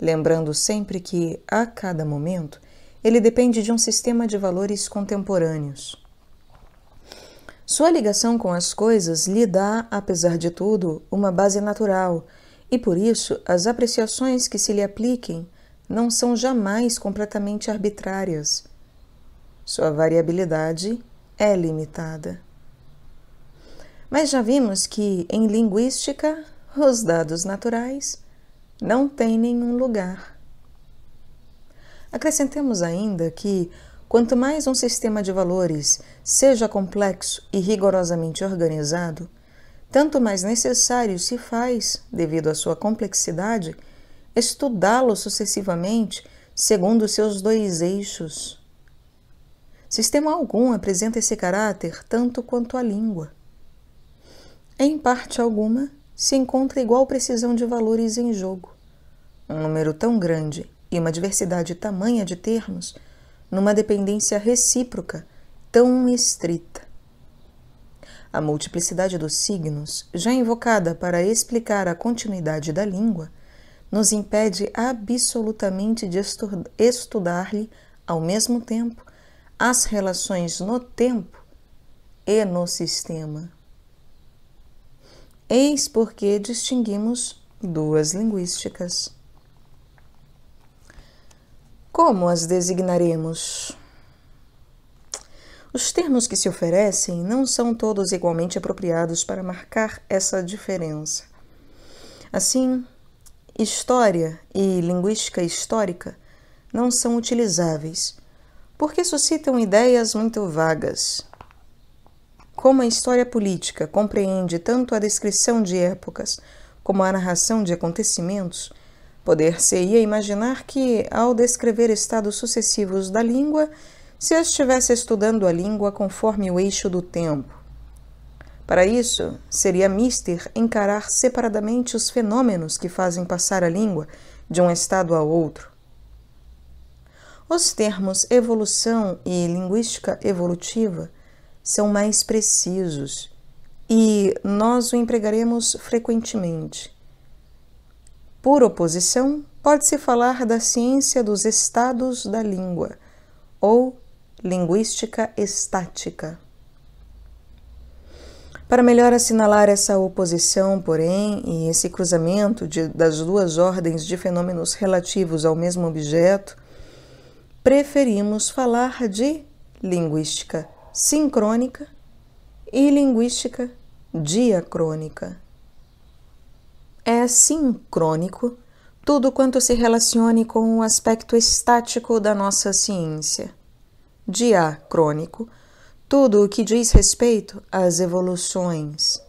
S1: lembrando sempre que, a cada momento, ele depende de um sistema de valores contemporâneos. Sua ligação com as coisas lhe dá, apesar de tudo, uma base natural, e por isso as apreciações que se lhe apliquem não são jamais completamente arbitrárias. Sua variabilidade é limitada. Mas já vimos que, em linguística, os dados naturais não tem nenhum lugar. Acrescentemos ainda que, quanto mais um sistema de valores seja complexo e rigorosamente organizado, tanto mais necessário se faz, devido à sua complexidade, estudá-lo sucessivamente segundo seus dois eixos. Sistema algum apresenta esse caráter tanto quanto a língua. Em parte alguma, se encontra igual precisão de valores em jogo. Um número tão grande e uma diversidade tamanha de termos, numa dependência recíproca tão estrita. A multiplicidade dos signos, já invocada para explicar a continuidade da língua, nos impede absolutamente de estudar-lhe, ao mesmo tempo, as relações no tempo e no sistema. Eis porque distinguimos duas linguísticas. Como as designaremos? Os termos que se oferecem não são todos igualmente apropriados para marcar essa diferença. Assim, história e linguística histórica não são utilizáveis, porque suscitam ideias muito vagas. Como a história política compreende tanto a descrição de épocas como a narração de acontecimentos, poder-se-ia imaginar que, ao descrever estados sucessivos da língua, se estivesse estudando a língua conforme o eixo do tempo. Para isso, seria mister encarar separadamente os fenômenos que fazem passar a língua de um estado a outro. Os termos evolução e linguística evolutiva são mais precisos e nós o empregaremos frequentemente. Por oposição, pode-se falar da ciência dos estados da língua ou linguística estática. Para melhor assinalar essa oposição, porém, e esse cruzamento de, das duas ordens de fenômenos relativos ao mesmo objeto, preferimos falar de linguística sincrônica e linguística diacrônica. É sincrônico tudo quanto se relacione com o aspecto estático da nossa ciência. Diacrônico, tudo o que diz respeito às evoluções.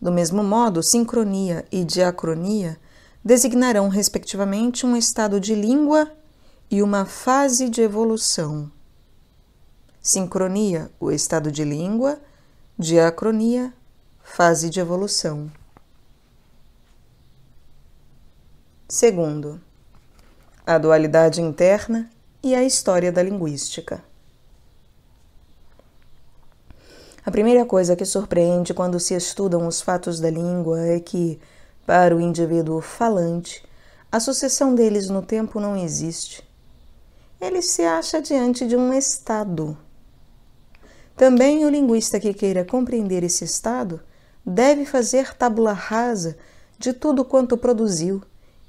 S1: Do mesmo modo, sincronia e diacronia designarão, respectivamente, um estado de língua e uma fase de evolução sincronia, o estado de língua, diacronia, fase de evolução. Segundo, a dualidade interna e a história da linguística. A primeira coisa que surpreende quando se estudam os fatos da língua é que, para o indivíduo falante, a sucessão deles no tempo não existe. Ele se acha diante de um estado também o linguista que queira compreender esse estado deve fazer tabula rasa de tudo quanto produziu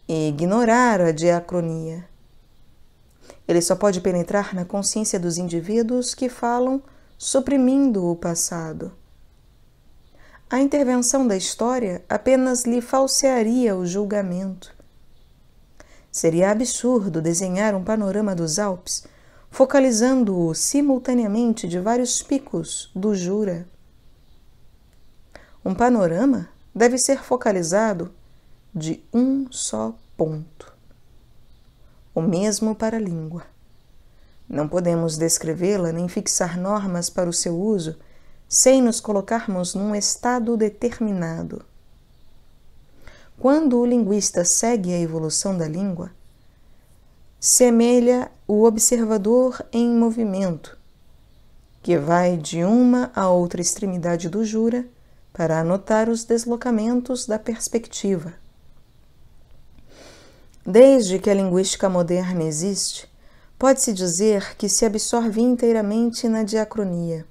S1: e ignorar a diacronia. Ele só pode penetrar na consciência dos indivíduos que falam suprimindo o passado. A intervenção da história apenas lhe falsearia o julgamento. Seria absurdo desenhar um panorama dos Alpes focalizando-o simultaneamente de vários picos do Jura. Um panorama deve ser focalizado de um só ponto. O mesmo para a língua. Não podemos descrevê-la nem fixar normas para o seu uso sem nos colocarmos num estado determinado. Quando o linguista segue a evolução da língua, semelha o observador em movimento, que vai de uma a outra extremidade do Jura para anotar os deslocamentos da perspectiva. Desde que a linguística moderna existe, pode-se dizer que se absorve inteiramente na diacronia.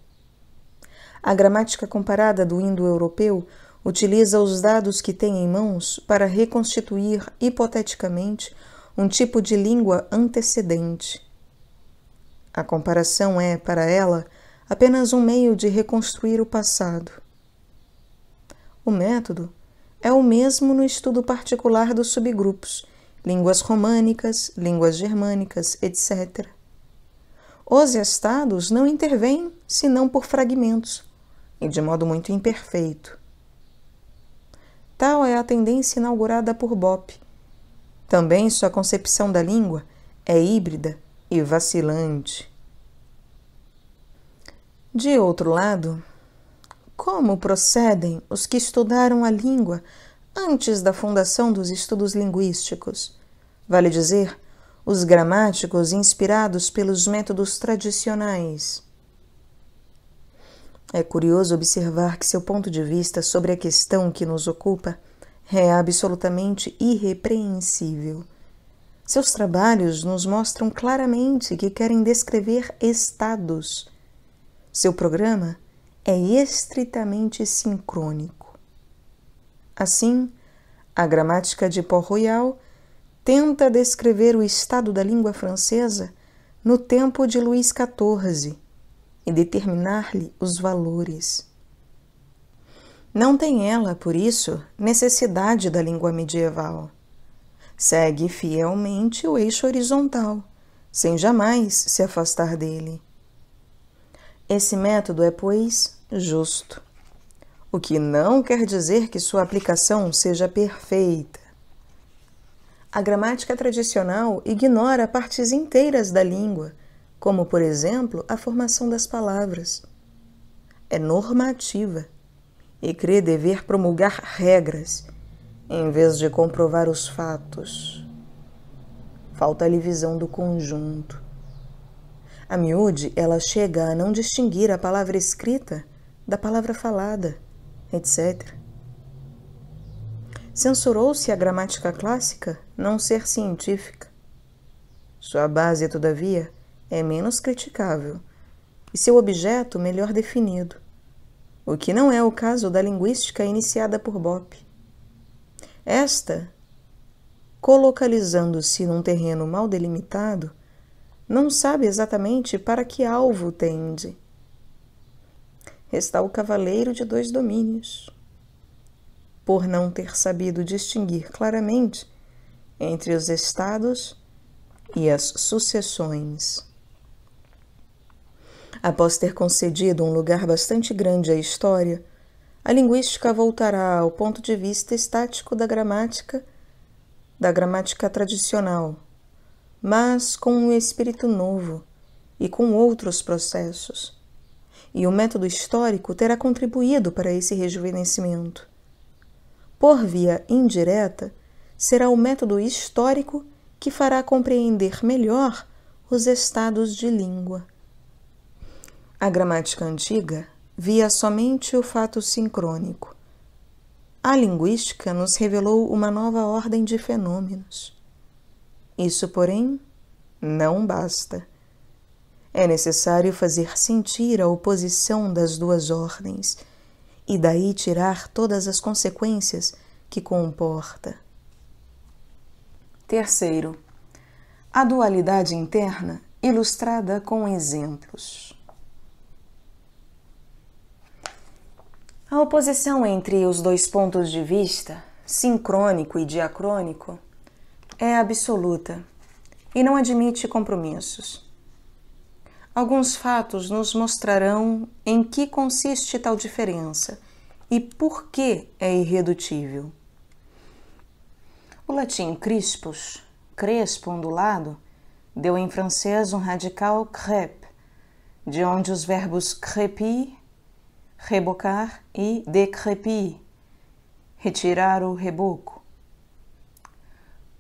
S1: A gramática comparada do indo-europeu utiliza os dados que tem em mãos para reconstituir hipoteticamente um tipo de língua antecedente. A comparação é, para ela, apenas um meio de reconstruir o passado. O método é o mesmo no estudo particular dos subgrupos, línguas românicas, línguas germânicas, etc. Os estados não intervêm senão por fragmentos, e de modo muito imperfeito. Tal é a tendência inaugurada por Bopp, também sua concepção da língua é híbrida e vacilante. De outro lado, como procedem os que estudaram a língua antes da fundação dos estudos linguísticos? Vale dizer, os gramáticos inspirados pelos métodos tradicionais. É curioso observar que seu ponto de vista sobre a questão que nos ocupa é absolutamente irrepreensível. Seus trabalhos nos mostram claramente que querem descrever estados. Seu programa é estritamente sincrônico. Assim, a gramática de Port Royal tenta descrever o estado da língua francesa no tempo de Luís XIV e determinar-lhe os valores. Não tem ela, por isso, necessidade da língua medieval. Segue fielmente o eixo horizontal, sem jamais se afastar dele. Esse método é, pois, justo, o que não quer dizer que sua aplicação seja perfeita. A gramática tradicional ignora partes inteiras da língua, como, por exemplo, a formação das palavras. É normativa e crê dever promulgar regras em vez de comprovar os fatos. Falta-lhe visão do conjunto. A miúde, ela chega a não distinguir a palavra escrita da palavra falada, etc. Censurou-se a gramática clássica não ser científica. Sua base, todavia, é menos criticável e seu objeto melhor definido o que não é o caso da linguística iniciada por Bopp. Esta, colocalizando-se num terreno mal delimitado, não sabe exatamente para que alvo tende. Está o cavaleiro de dois domínios. Por não ter sabido distinguir claramente entre os estados e as sucessões. Após ter concedido um lugar bastante grande à história, a linguística voltará ao ponto de vista estático da gramática, da gramática tradicional, mas com um espírito novo e com outros processos. E o método histórico terá contribuído para esse rejuvenescimento. Por via indireta, será o método histórico que fará compreender melhor os estados de língua. A gramática antiga via somente o fato sincrônico. A linguística nos revelou uma nova ordem de fenômenos. Isso, porém, não basta. É necessário fazer sentir a oposição das duas ordens e daí tirar todas as consequências que comporta. Terceiro, a dualidade interna ilustrada com exemplos. A oposição entre os dois pontos de vista, sincrônico e diacrônico, é absoluta e não admite compromissos. Alguns fatos nos mostrarão em que consiste tal diferença e por que é irredutível. O latim crispus, crespo ondulado, deu em francês um radical crepe, de onde os verbos crepi, rebocar e decrepi, retirar o reboco.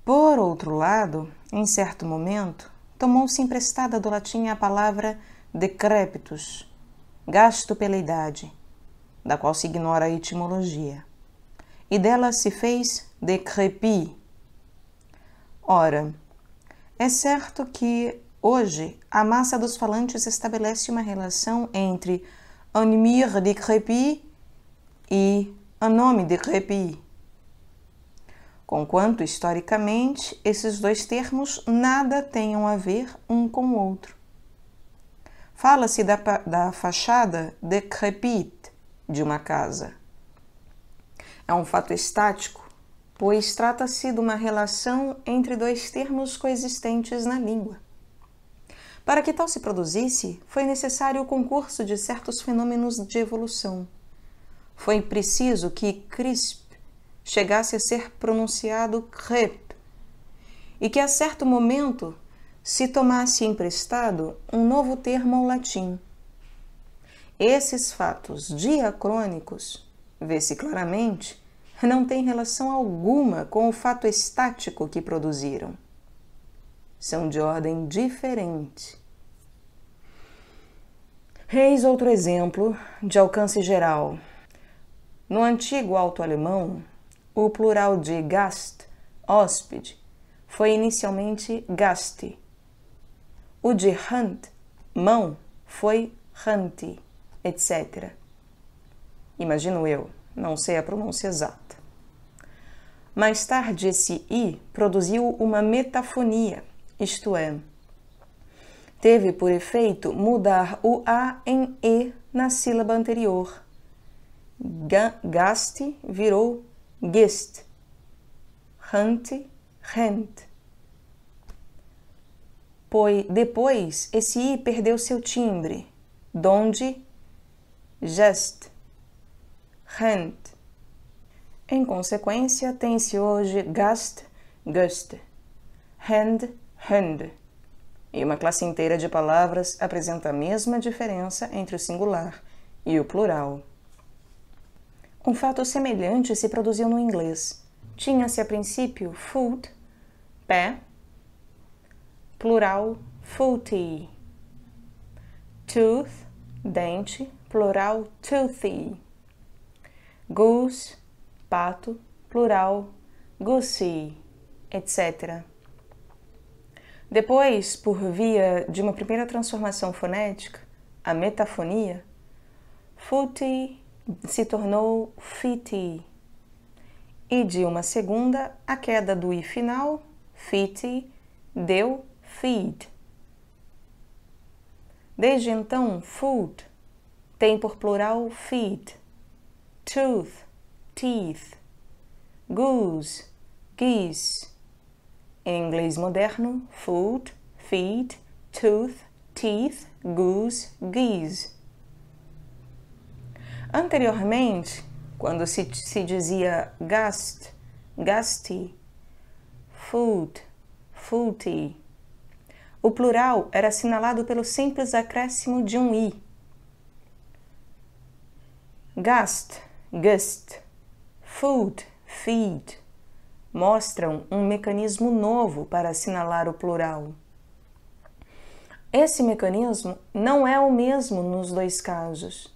S1: Por outro lado, em certo momento, tomou-se emprestada do latim a palavra decrépitus, gasto pela idade, da qual se ignora a etimologia, e dela se fez decrepi. Ora, é certo que hoje a massa dos falantes estabelece uma relação entre animir decrepi e a nome de répit. Conquanto historicamente esses dois termos nada tenham a ver um com o outro. Fala-se da, da fachada décrépite de uma casa. É um fato estático, pois trata-se de uma relação entre dois termos coexistentes na língua. Para que tal se produzisse, foi necessário o concurso de certos fenômenos de evolução foi preciso que crisp chegasse a ser pronunciado crêpe e que a certo momento se tomasse emprestado um novo termo ao latim. Esses fatos diacrônicos, vê-se claramente, não têm relação alguma com o fato estático que produziram. São de ordem diferente. Eis outro exemplo de alcance geral no antigo alto alemão, o plural de Gast, hóspede, foi inicialmente Gaste. O de Hand, mão, foi Hanti, etc. Imagino eu, não sei a pronúncia exata. Mais tarde, esse i produziu uma metafonia, isto é, teve por efeito mudar o a em e na sílaba anterior gaste virou gest, rente, rent. Pois depois esse i perdeu seu timbre, donde gest, rent. Em consequência, tem-se hoje gast, gust, hand, hand. E uma classe inteira de palavras apresenta a mesma diferença entre o singular e o plural. Um fato semelhante se produziu no inglês. Tinha-se a princípio foot, pé, plural footy, tooth, dente, plural toothy, goose, pato, plural goosey, etc. Depois, por via de uma primeira transformação fonética, a metafonia, footy se tornou fiti. E de uma segunda, a queda do i final, fiti, deu feed. Desde então, food tem por plural feed, tooth, teeth, goose, geese. Em inglês moderno, food, feed, tooth, teeth, goose, geese. Anteriormente, quando se, se dizia gast, gasti, food, foodie, o plural era assinalado pelo simples acréscimo de um i. Gast, gust, food, feed mostram um mecanismo novo para assinalar o plural. Esse mecanismo não é o mesmo nos dois casos.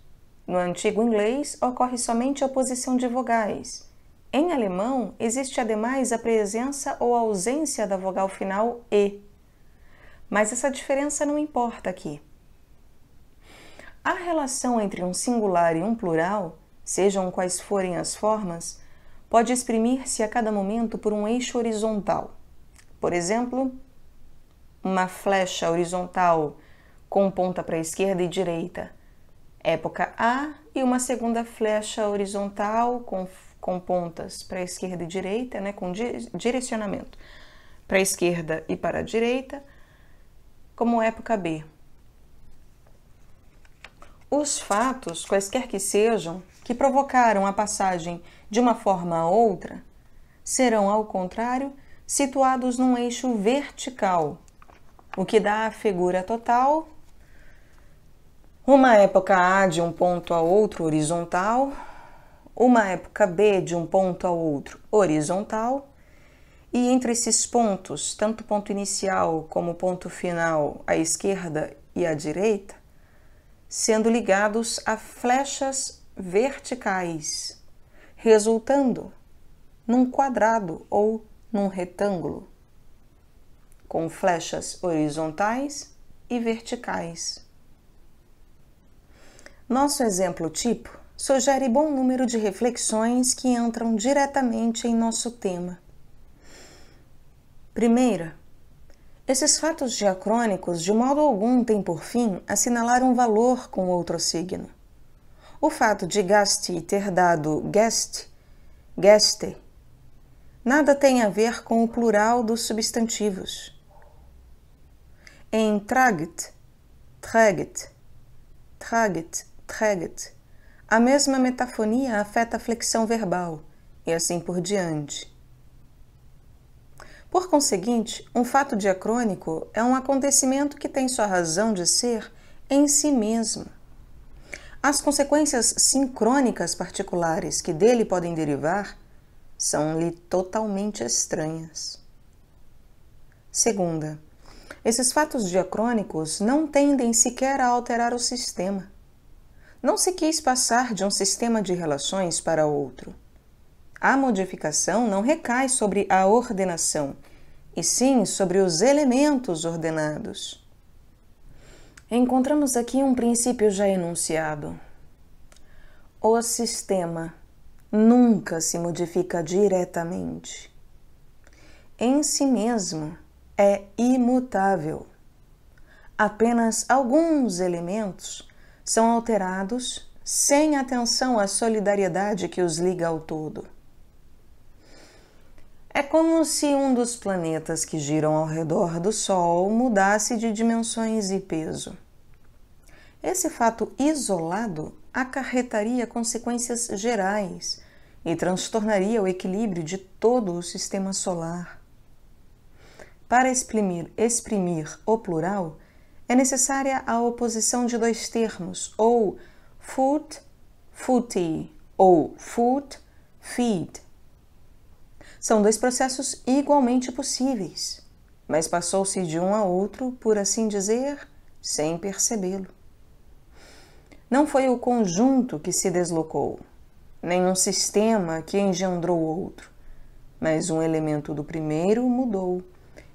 S1: No antigo inglês, ocorre somente a oposição de vogais. Em alemão, existe ademais a presença ou ausência da vogal final E. Mas essa diferença não importa aqui. A relação entre um singular e um plural, sejam quais forem as formas, pode exprimir-se a cada momento por um eixo horizontal. Por exemplo, uma flecha horizontal com ponta para a esquerda e direita época A e uma segunda flecha horizontal com, com pontas para a esquerda e direita, né, com direcionamento para a esquerda e para a direita, como época B. Os fatos, quaisquer que sejam, que provocaram a passagem de uma forma a outra, serão, ao contrário, situados num eixo vertical, o que dá a figura total uma época A de um ponto a outro horizontal, uma época B de um ponto a outro horizontal, e entre esses pontos, tanto o ponto inicial como o ponto final à esquerda e à direita, sendo ligados a flechas verticais, resultando num quadrado ou num retângulo, com flechas horizontais e verticais. Nosso exemplo tipo sugere bom número de reflexões que entram diretamente em nosso tema. Primeira, esses fatos diacrônicos de modo algum têm por fim assinalar um valor com outro signo. O fato de Gasti ter dado guest, gueste, nada tem a ver com o plural dos substantivos. Em traget, traget, traget trägt. A mesma metafonia afeta a flexão verbal, e assim por diante. Por conseguinte, um fato diacrônico é um acontecimento que tem sua razão de ser em si mesmo. As consequências sincrônicas particulares que dele podem derivar são-lhe totalmente estranhas. Segunda, esses fatos diacrônicos não tendem sequer a alterar o sistema. Não se quis passar de um sistema de relações para outro. A modificação não recai sobre a ordenação, e sim sobre os elementos ordenados. Encontramos aqui um princípio já enunciado. O sistema nunca se modifica diretamente. Em si mesmo, é imutável. Apenas alguns elementos são alterados sem atenção à solidariedade que os liga ao todo. É como se um dos planetas que giram ao redor do Sol mudasse de dimensões e peso. Esse fato isolado acarretaria consequências gerais e transtornaria o equilíbrio de todo o sistema solar. Para exprimir, exprimir o plural, é necessária a oposição de dois termos, ou foot, footy, ou foot, feed. São dois processos igualmente possíveis, mas passou-se de um a outro, por assim dizer, sem percebê-lo. Não foi o conjunto que se deslocou, nem um sistema que engendrou outro, mas um elemento do primeiro mudou,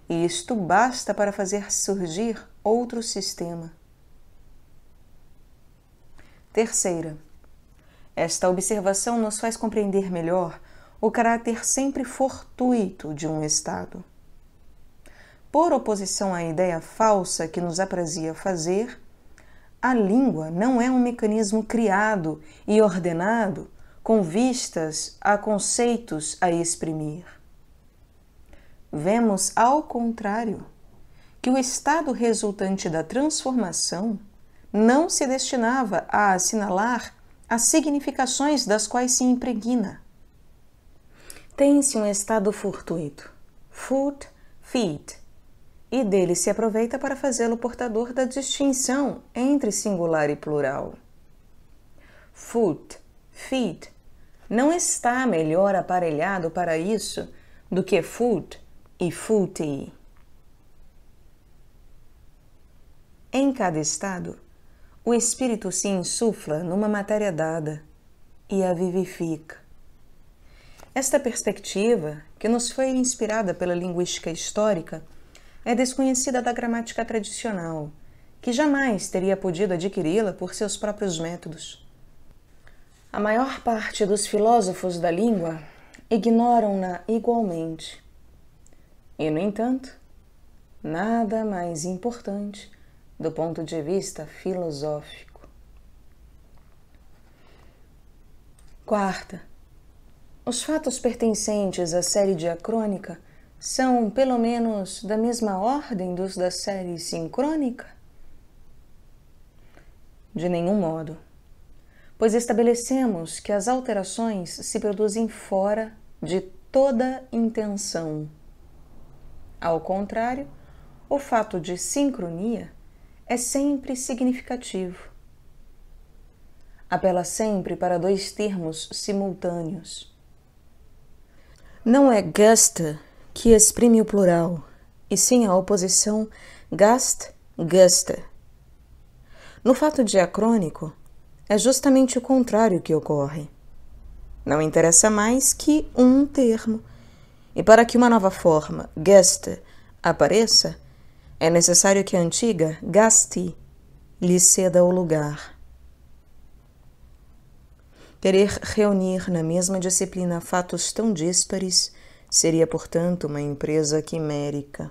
S1: e isto basta para fazer surgir outro sistema. Terceira, esta observação nos faz compreender melhor o caráter sempre fortuito de um Estado. Por oposição à ideia falsa que nos aprazia fazer, a língua não é um mecanismo criado e ordenado com vistas a conceitos a exprimir. Vemos, ao contrário, que o estado resultante da transformação não se destinava a assinalar as significações das quais se impregna. Tem-se um estado fortuito, foot, feet, e dele se aproveita para fazê-lo portador da distinção entre singular e plural. Foot, feet, não está melhor aparelhado para isso do que foot e footy. Em cada estado, o espírito se insufla numa matéria dada e a vivifica. Esta perspectiva, que nos foi inspirada pela linguística histórica, é desconhecida da gramática tradicional, que jamais teria podido adquiri-la por seus próprios métodos. A maior parte dos filósofos da língua ignoram-na igualmente. E, no entanto, nada mais importante do ponto de vista filosófico. Quarta, os fatos pertencentes à série diacrônica são, pelo menos, da mesma ordem dos da série sincrônica? De nenhum modo, pois estabelecemos que as alterações se produzem fora de toda intenção. Ao contrário, o fato de sincronia é sempre significativo. Apela sempre para dois termos simultâneos. Não é gasta que exprime o plural, e sim a oposição gast, gasta. No fato diacrônico, é justamente o contrário que ocorre. Não interessa mais que um termo. E para que uma nova forma, gesta, apareça, é necessário que a antiga gaste lhe ceda o lugar. Querer reunir na mesma disciplina fatos tão díspares seria, portanto, uma empresa quimérica.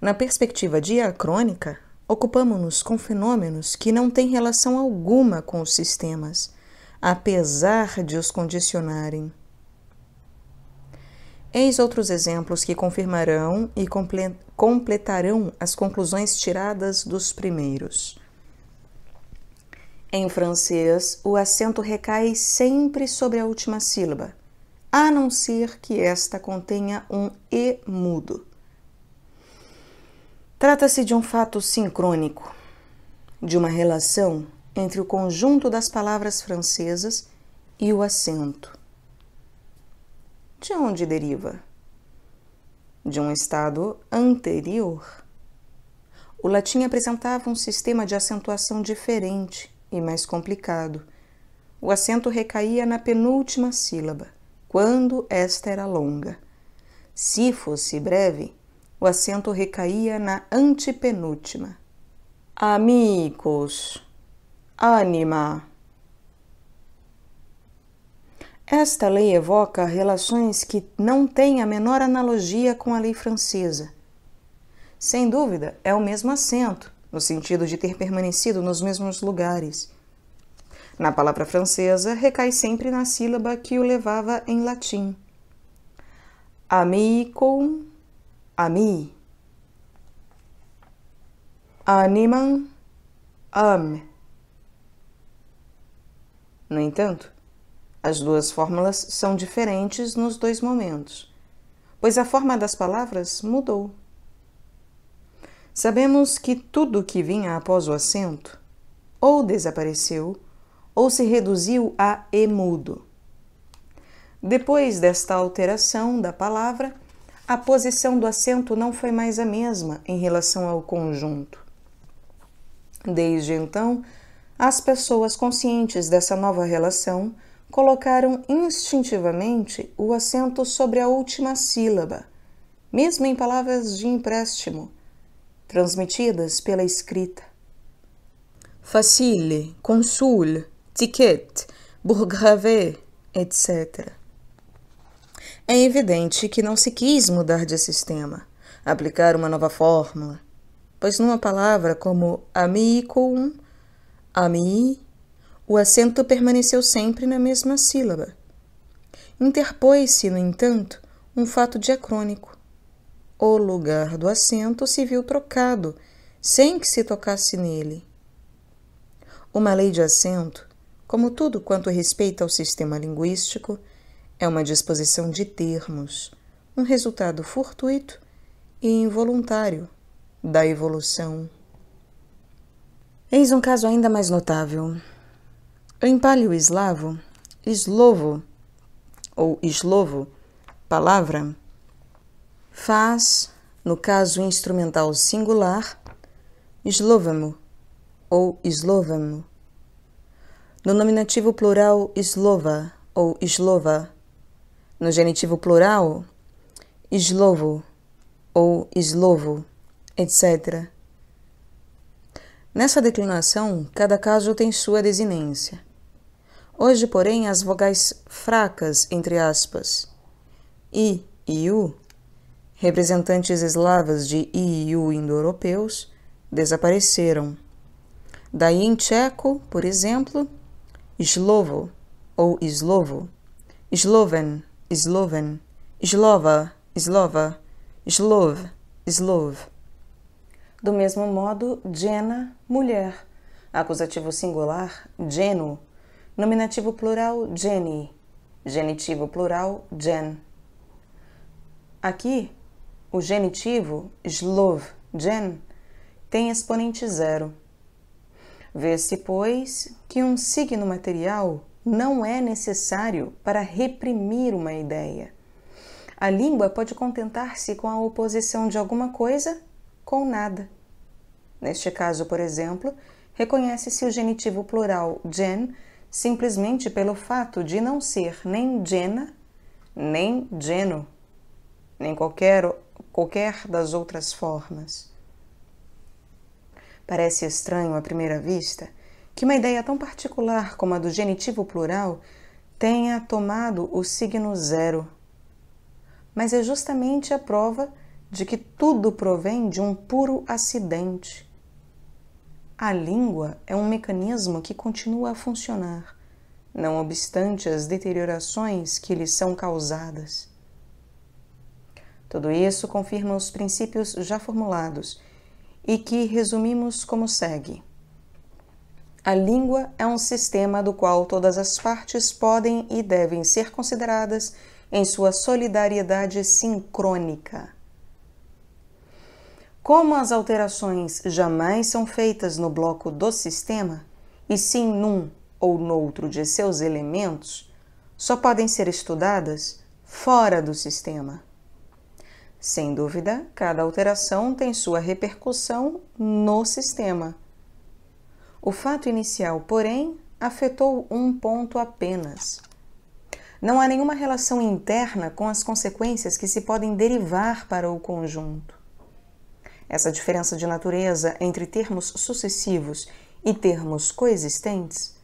S1: Na perspectiva diacrônica, ocupamos-nos com fenômenos que não têm relação alguma com os sistemas, apesar de os condicionarem. Eis outros exemplos que confirmarão e completarão as conclusões tiradas dos primeiros. Em francês, o acento recai sempre sobre a última sílaba, a não ser que esta contenha um E mudo. Trata-se de um fato sincrônico, de uma relação entre o conjunto das palavras francesas e o acento de onde deriva? De um estado anterior. O latim apresentava um sistema de acentuação diferente e mais complicado. O acento recaía na penúltima sílaba, quando esta era longa. Se fosse breve, o acento recaía na antepenúltima. Amigos, anima. Esta lei evoca relações que não têm a menor analogia com a lei francesa. Sem dúvida, é o mesmo assento, no sentido de ter permanecido nos mesmos lugares. Na palavra francesa, recai sempre na sílaba que o levava em latim. com ami. Animam, ame. No entanto, as duas fórmulas são diferentes nos dois momentos, pois a forma das palavras mudou. Sabemos que tudo que vinha após o acento ou desapareceu ou se reduziu a e mudo. Depois desta alteração da palavra, a posição do acento não foi mais a mesma em relação ao conjunto. Desde então, as pessoas conscientes dessa nova relação colocaram instintivamente o acento sobre a última sílaba, mesmo em palavras de empréstimo, transmitidas pela escrita. Facile, consul, ticket, bourgravée, etc. É evidente que não se quis mudar de sistema, aplicar uma nova fórmula, pois numa palavra como amicum, ami, o acento permaneceu sempre na mesma sílaba. Interpôs-se, no entanto, um fato diacrônico. O lugar do acento se viu trocado, sem que se tocasse nele. Uma lei de acento, como tudo quanto respeita ao sistema linguístico, é uma disposição de termos, um resultado fortuito e involuntário da evolução. Eis um caso ainda mais notável. Empalho eslavo, eslovo ou eslovo, palavra, faz, no caso instrumental singular, eslovamo ou eslovamo. No nominativo plural, eslova ou eslova. No genitivo plural, eslovo ou eslovo, etc. Nessa declinação, cada caso tem sua desinência. Hoje, porém, as vogais fracas, entre aspas, i e u, representantes eslavas de i e u indo-europeus, desapareceram. Daí em tcheco, por exemplo, slovo ou slovo, sloven, sloven, slova, slova, slov, slov. Do mesmo modo, Jena, mulher. Acusativo singular, geno, Nominativo plural, Jenny. Genitivo plural, Jen. Aqui, o genitivo, slov, Jen, tem exponente zero. Vê-se, pois, que um signo material não é necessário para reprimir uma ideia. A língua pode contentar-se com a oposição de alguma coisa com nada. Neste caso, por exemplo, reconhece-se o genitivo plural gen simplesmente pelo fato de não ser nem Jena, nem Geno, nem qualquer, qualquer das outras formas. Parece estranho à primeira vista que uma ideia tão particular como a do genitivo plural tenha tomado o signo zero. Mas é justamente a prova de que tudo provém de um puro acidente a língua é um mecanismo que continua a funcionar, não obstante as deteriorações que lhe são causadas. Tudo isso confirma os princípios já formulados e que resumimos como segue. A língua é um sistema do qual todas as partes podem e devem ser consideradas em sua solidariedade sincrônica. Como as alterações jamais são feitas no bloco do sistema, e sim num ou noutro de seus elementos, só podem ser estudadas fora do sistema. Sem dúvida, cada alteração tem sua repercussão no sistema. O fato inicial, porém, afetou um ponto apenas. Não há nenhuma relação interna com as consequências que se podem derivar para o conjunto. Essa diferença de natureza entre termos sucessivos e termos coexistentes,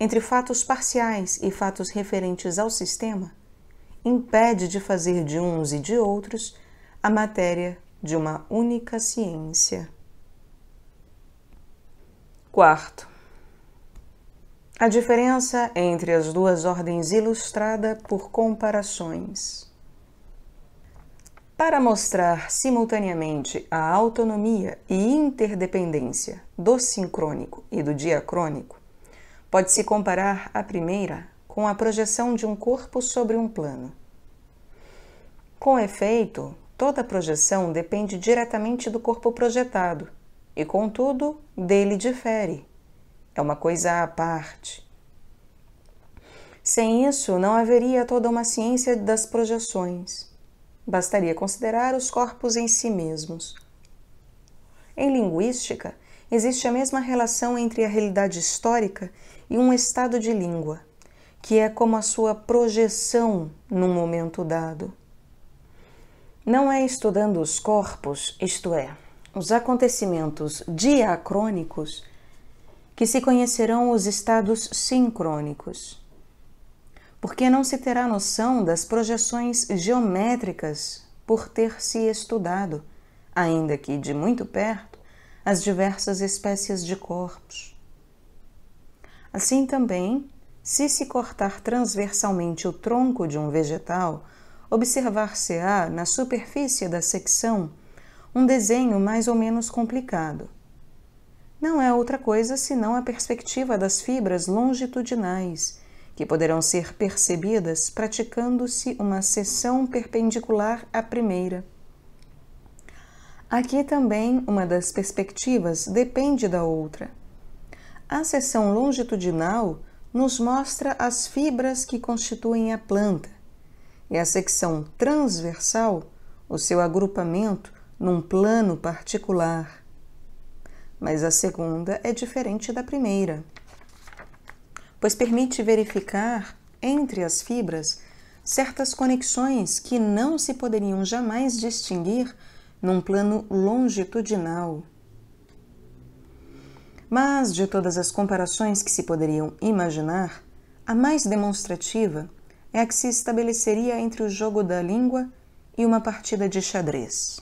S1: entre fatos parciais e fatos referentes ao sistema, impede de fazer de uns e de outros a matéria de uma única ciência. Quarto, a diferença entre as duas ordens ilustrada por comparações para mostrar simultaneamente a autonomia e interdependência do sincrônico e do diacrônico, pode-se comparar a primeira com a projeção de um corpo sobre um plano. Com efeito, toda projeção depende diretamente do corpo projetado e, contudo, dele difere. É uma coisa à parte. Sem isso, não haveria toda uma ciência das projeções Bastaria considerar os corpos em si mesmos. Em linguística, existe a mesma relação entre a realidade histórica e um estado de língua, que é como a sua projeção num momento dado. Não é estudando os corpos, isto é, os acontecimentos diacrônicos, que se conhecerão os estados sincrônicos porque não se terá noção das projeções geométricas por ter se estudado, ainda que de muito perto, as diversas espécies de corpos. Assim também, se se cortar transversalmente o tronco de um vegetal, observar-se-á na superfície da secção um desenho mais ou menos complicado. Não é outra coisa senão a perspectiva das fibras longitudinais que poderão ser percebidas praticando-se uma seção perpendicular à primeira. Aqui também uma das perspectivas depende da outra. A seção longitudinal nos mostra as fibras que constituem a planta, e a secção transversal, o seu agrupamento num plano particular. Mas a segunda é diferente da primeira pois permite verificar entre as fibras certas conexões que não se poderiam jamais distinguir num plano longitudinal. Mas, de todas as comparações que se poderiam imaginar, a mais demonstrativa é a que se estabeleceria entre o jogo da língua e uma partida de xadrez.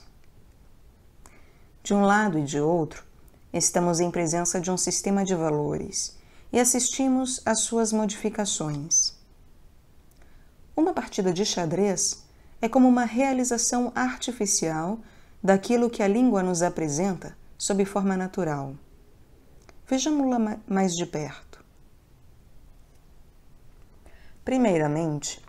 S1: De um lado e de outro, estamos em presença de um sistema de valores e assistimos às suas modificações. Uma partida de xadrez é como uma realização artificial daquilo que a língua nos apresenta sob forma natural. Vejamos-la mais de perto. Primeiramente,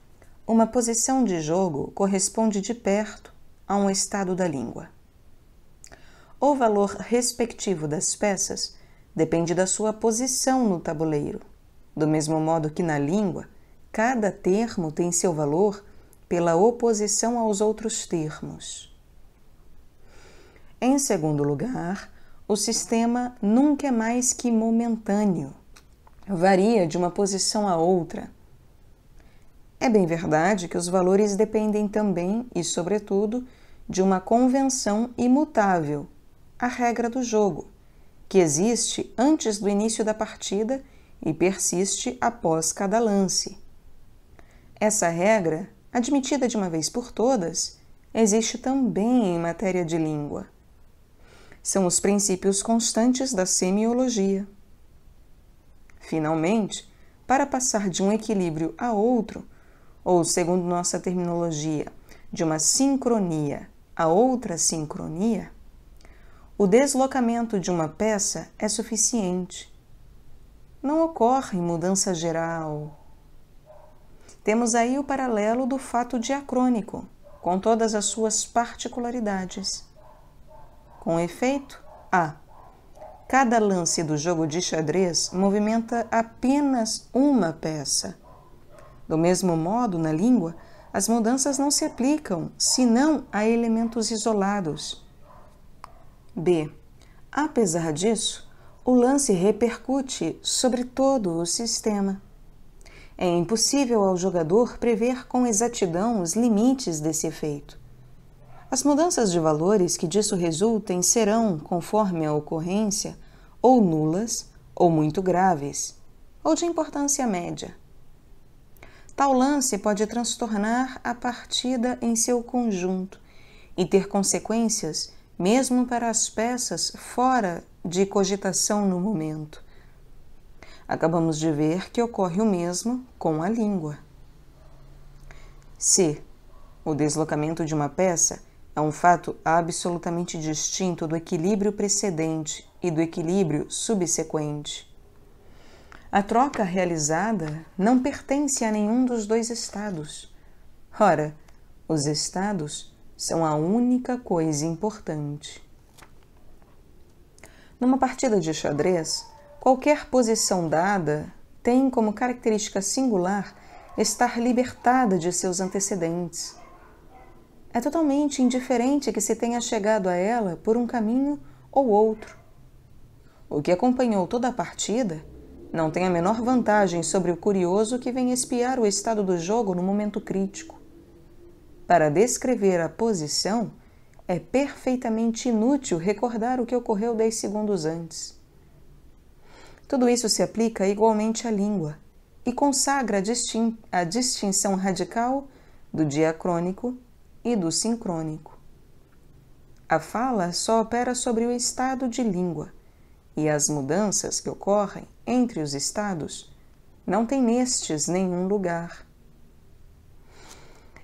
S1: uma posição de jogo corresponde de perto a um estado da língua. O valor respectivo das peças depende da sua posição no tabuleiro. Do mesmo modo que na língua, cada termo tem seu valor pela oposição aos outros termos. Em segundo lugar, o sistema nunca é mais que momentâneo. Varia de uma posição a outra. É bem verdade que os valores dependem também e, sobretudo, de uma convenção imutável, a regra do jogo que existe antes do início da partida e persiste após cada lance. Essa regra, admitida de uma vez por todas, existe também em matéria de língua. São os princípios constantes da semiologia. Finalmente, para passar de um equilíbrio a outro, ou segundo nossa terminologia, de uma sincronia a outra sincronia, o deslocamento de uma peça é suficiente. Não ocorre mudança geral. Temos aí o paralelo do fato diacrônico, com todas as suas particularidades. Com efeito, a cada lance do jogo de xadrez movimenta apenas uma peça. Do mesmo modo, na língua, as mudanças não se aplicam senão a elementos isolados B. Apesar disso, o lance repercute sobre todo o sistema. É impossível ao jogador prever com exatidão os limites desse efeito. As mudanças de valores que disso resultem serão, conforme a ocorrência, ou nulas ou muito graves, ou de importância média. Tal lance pode transtornar a partida em seu conjunto e ter consequências mesmo para as peças fora de cogitação no momento. Acabamos de ver que ocorre o mesmo com a língua. Se o deslocamento de uma peça é um fato absolutamente distinto do equilíbrio precedente e do equilíbrio subsequente. A troca realizada não pertence a nenhum dos dois estados. Ora, os estados são a única coisa importante. Numa partida de xadrez, qualquer posição dada tem como característica singular estar libertada de seus antecedentes. É totalmente indiferente que se tenha chegado a ela por um caminho ou outro. O que acompanhou toda a partida não tem a menor vantagem sobre o curioso que vem espiar o estado do jogo no momento crítico. Para descrever a posição, é perfeitamente inútil recordar o que ocorreu 10 segundos antes. Tudo isso se aplica igualmente à língua e consagra a, distin a distinção radical do diacrônico e do sincrônico. A fala só opera sobre o estado de língua e as mudanças que ocorrem entre os estados não têm nestes nenhum lugar.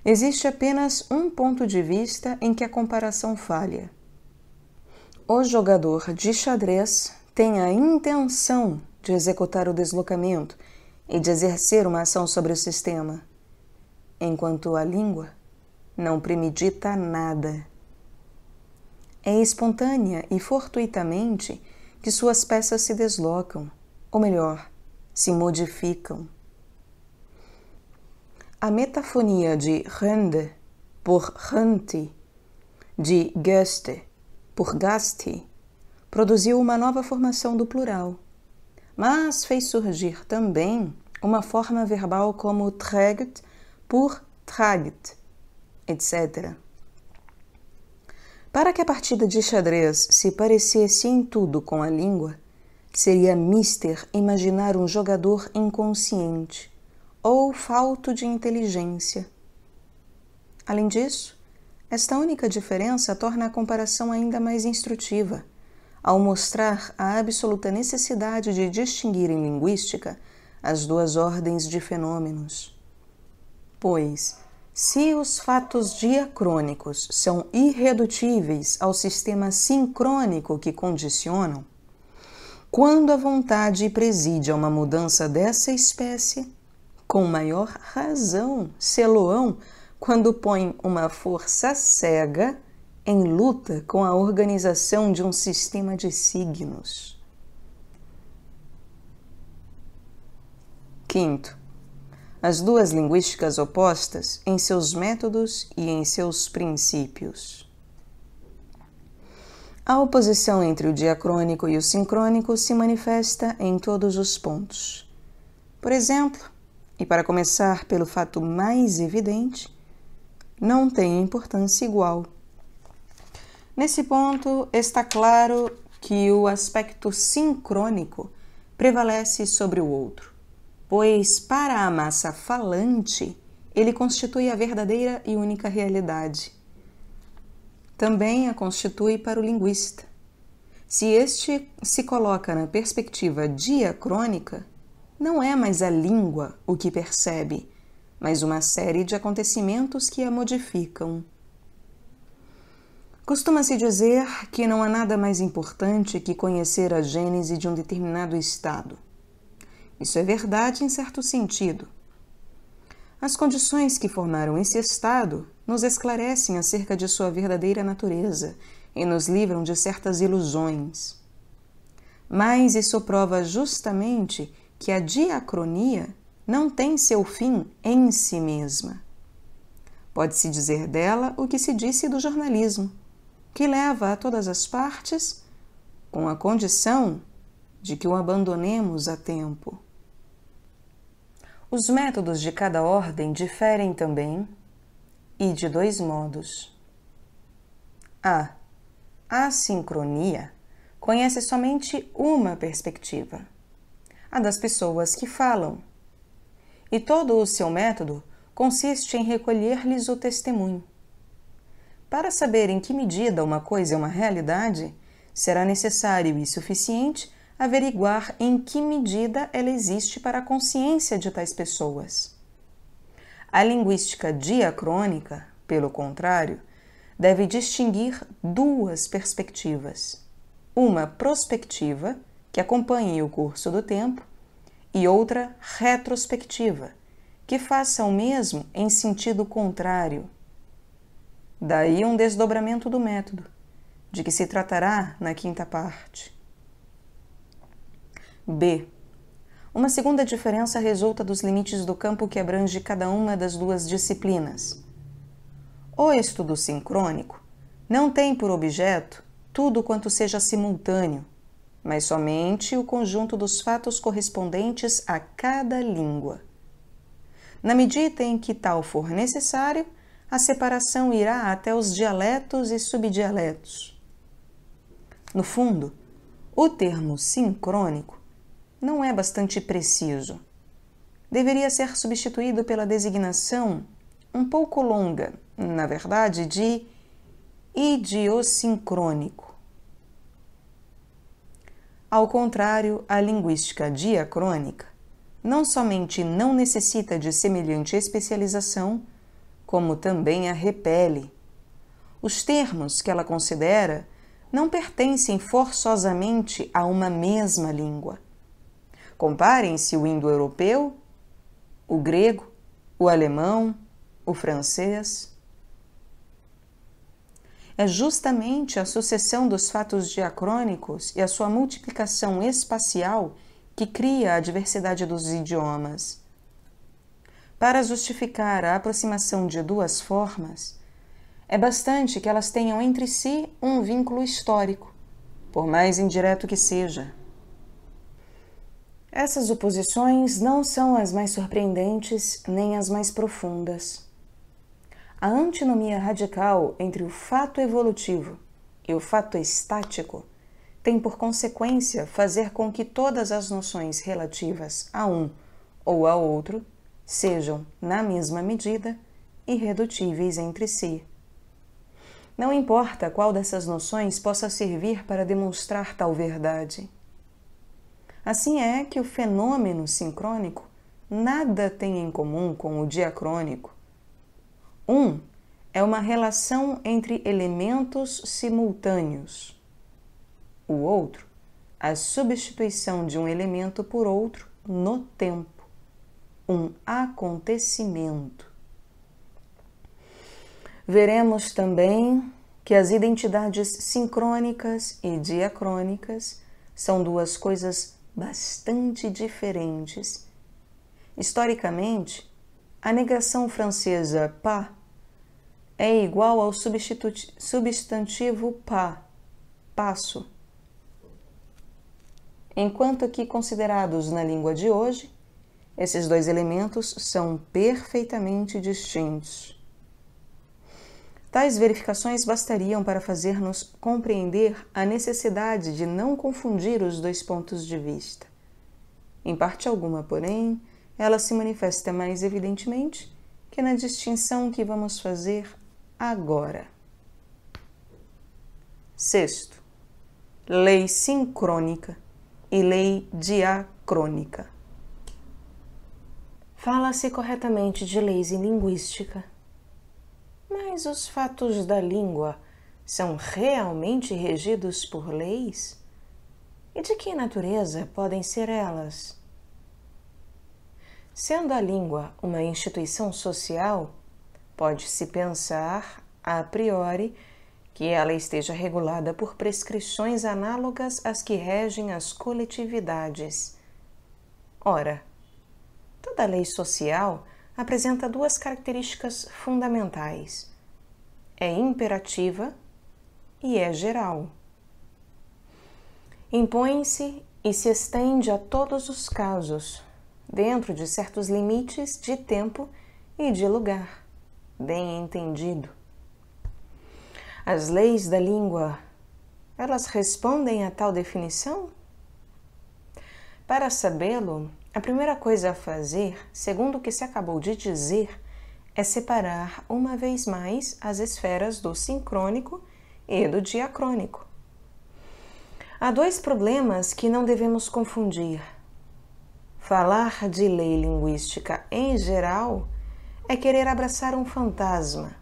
S1: Existe apenas um ponto de vista em que a comparação falha. O jogador de xadrez tem a intenção de executar o deslocamento e de exercer uma ação sobre o sistema, enquanto a língua não premedita nada. É espontânea e fortuitamente que suas peças se deslocam, ou melhor, se modificam. A metafonia de rende por rente, de gaste por gaste, produziu uma nova formação do plural, mas fez surgir também uma forma verbal como trägt por tragt, etc. Para que a partida de xadrez se parecesse em tudo com a língua, seria mister imaginar um jogador inconsciente ou falto de inteligência. Além disso, esta única diferença torna a comparação ainda mais instrutiva, ao mostrar a absoluta necessidade de distinguir em linguística as duas ordens de fenômenos. Pois, se os fatos diacrônicos são irredutíveis ao sistema sincrônico que condicionam, quando a vontade preside a uma mudança dessa espécie, com maior razão, Seloão, quando põe uma força cega em luta com a organização de um sistema de signos. Quinto, as duas linguísticas opostas em seus métodos e em seus princípios. A oposição entre o diacrônico e o sincrônico se manifesta em todos os pontos. Por exemplo, e para começar pelo fato mais evidente, não tem importância igual. Nesse ponto, está claro que o aspecto sincrônico prevalece sobre o outro, pois para a massa falante, ele constitui a verdadeira e única realidade. Também a constitui para o linguista. Se este se coloca na perspectiva diacrônica, não é mais a língua o que percebe, mas uma série de acontecimentos que a modificam. Costuma-se dizer que não há nada mais importante que conhecer a gênese de um determinado estado. Isso é verdade em certo sentido. As condições que formaram esse estado nos esclarecem acerca de sua verdadeira natureza e nos livram de certas ilusões. Mas isso prova justamente que a diacronia não tem seu fim em si mesma. Pode-se dizer dela o que se disse do jornalismo, que leva a todas as partes com a condição de que o abandonemos a tempo. Os métodos de cada ordem diferem também e de dois modos. A. A sincronia conhece somente uma perspectiva a das pessoas que falam. E todo o seu método consiste em recolher-lhes o testemunho. Para saber em que medida uma coisa é uma realidade, será necessário e suficiente averiguar em que medida ela existe para a consciência de tais pessoas. A linguística diacrônica, pelo contrário, deve distinguir duas perspectivas: uma prospectiva que acompanhem o curso do tempo, e outra retrospectiva, que faça o mesmo em sentido contrário. Daí um desdobramento do método, de que se tratará na quinta parte. B. Uma segunda diferença resulta dos limites do campo que abrange cada uma das duas disciplinas. O estudo sincrônico não tem por objeto tudo quanto seja simultâneo, mas somente o conjunto dos fatos correspondentes a cada língua. Na medida em que tal for necessário, a separação irá até os dialetos e subdialetos. No fundo, o termo sincrônico não é bastante preciso. Deveria ser substituído pela designação um pouco longa, na verdade, de idiosincrônico. Ao contrário, a linguística diacrônica não somente não necessita de semelhante especialização, como também a repele. Os termos que ela considera não pertencem forçosamente a uma mesma língua. Comparem-se o indo-europeu, o grego, o alemão, o francês é justamente a sucessão dos fatos diacrônicos e a sua multiplicação espacial que cria a diversidade dos idiomas. Para justificar a aproximação de duas formas, é bastante que elas tenham entre si um vínculo histórico, por mais indireto que seja. Essas oposições não são as mais surpreendentes nem as mais profundas a antinomia radical entre o fato evolutivo e o fato estático tem por consequência fazer com que todas as noções relativas a um ou a outro sejam, na mesma medida, irredutíveis entre si. Não importa qual dessas noções possa servir para demonstrar tal verdade. Assim é que o fenômeno sincrônico nada tem em comum com o diacrônico, um é uma relação entre elementos simultâneos. O outro, a substituição de um elemento por outro no tempo, um acontecimento. Veremos também que as identidades sincrônicas e diacrônicas são duas coisas bastante diferentes. Historicamente, a negação francesa pas é igual ao substantivo pas, passo. Enquanto que considerados na língua de hoje, esses dois elementos são perfeitamente distintos. Tais verificações bastariam para fazer-nos compreender a necessidade de não confundir os dois pontos de vista. Em parte alguma, porém, ela se manifesta mais evidentemente que na distinção que vamos fazer agora. Sexto, lei sincrônica e lei diacrônica. Fala-se corretamente de leis em linguística, mas os fatos da língua são realmente regidos por leis? E de que natureza podem ser elas? Sendo a língua uma instituição social, pode-se pensar, a priori, que ela esteja regulada por prescrições análogas às que regem as coletividades. Ora, toda lei social apresenta duas características fundamentais: é imperativa e é geral. Impõe-se e se estende a todos os casos, dentro de certos limites de tempo e de lugar. Bem entendido. As leis da língua, elas respondem a tal definição? Para sabê-lo, a primeira coisa a fazer, segundo o que se acabou de dizer, é separar uma vez mais as esferas do sincrônico e do diacrônico. Há dois problemas que não devemos confundir Falar de lei linguística em geral é querer abraçar um fantasma.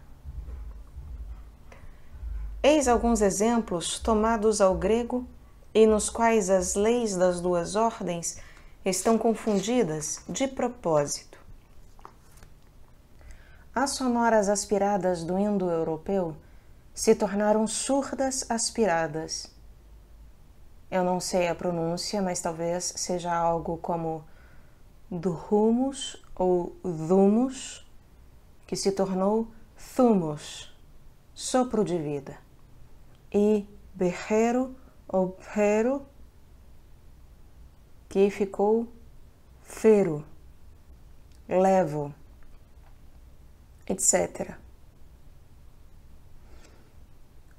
S1: Eis alguns exemplos tomados ao grego e nos quais as leis das duas ordens estão confundidas de propósito. As sonoras aspiradas do indo-europeu se tornaram surdas aspiradas. Eu não sei a pronúncia, mas talvez seja algo como do humus ou dhumus, que se tornou thumos, sopro de vida, e berrero ou pero, que ficou fero, levo, etc.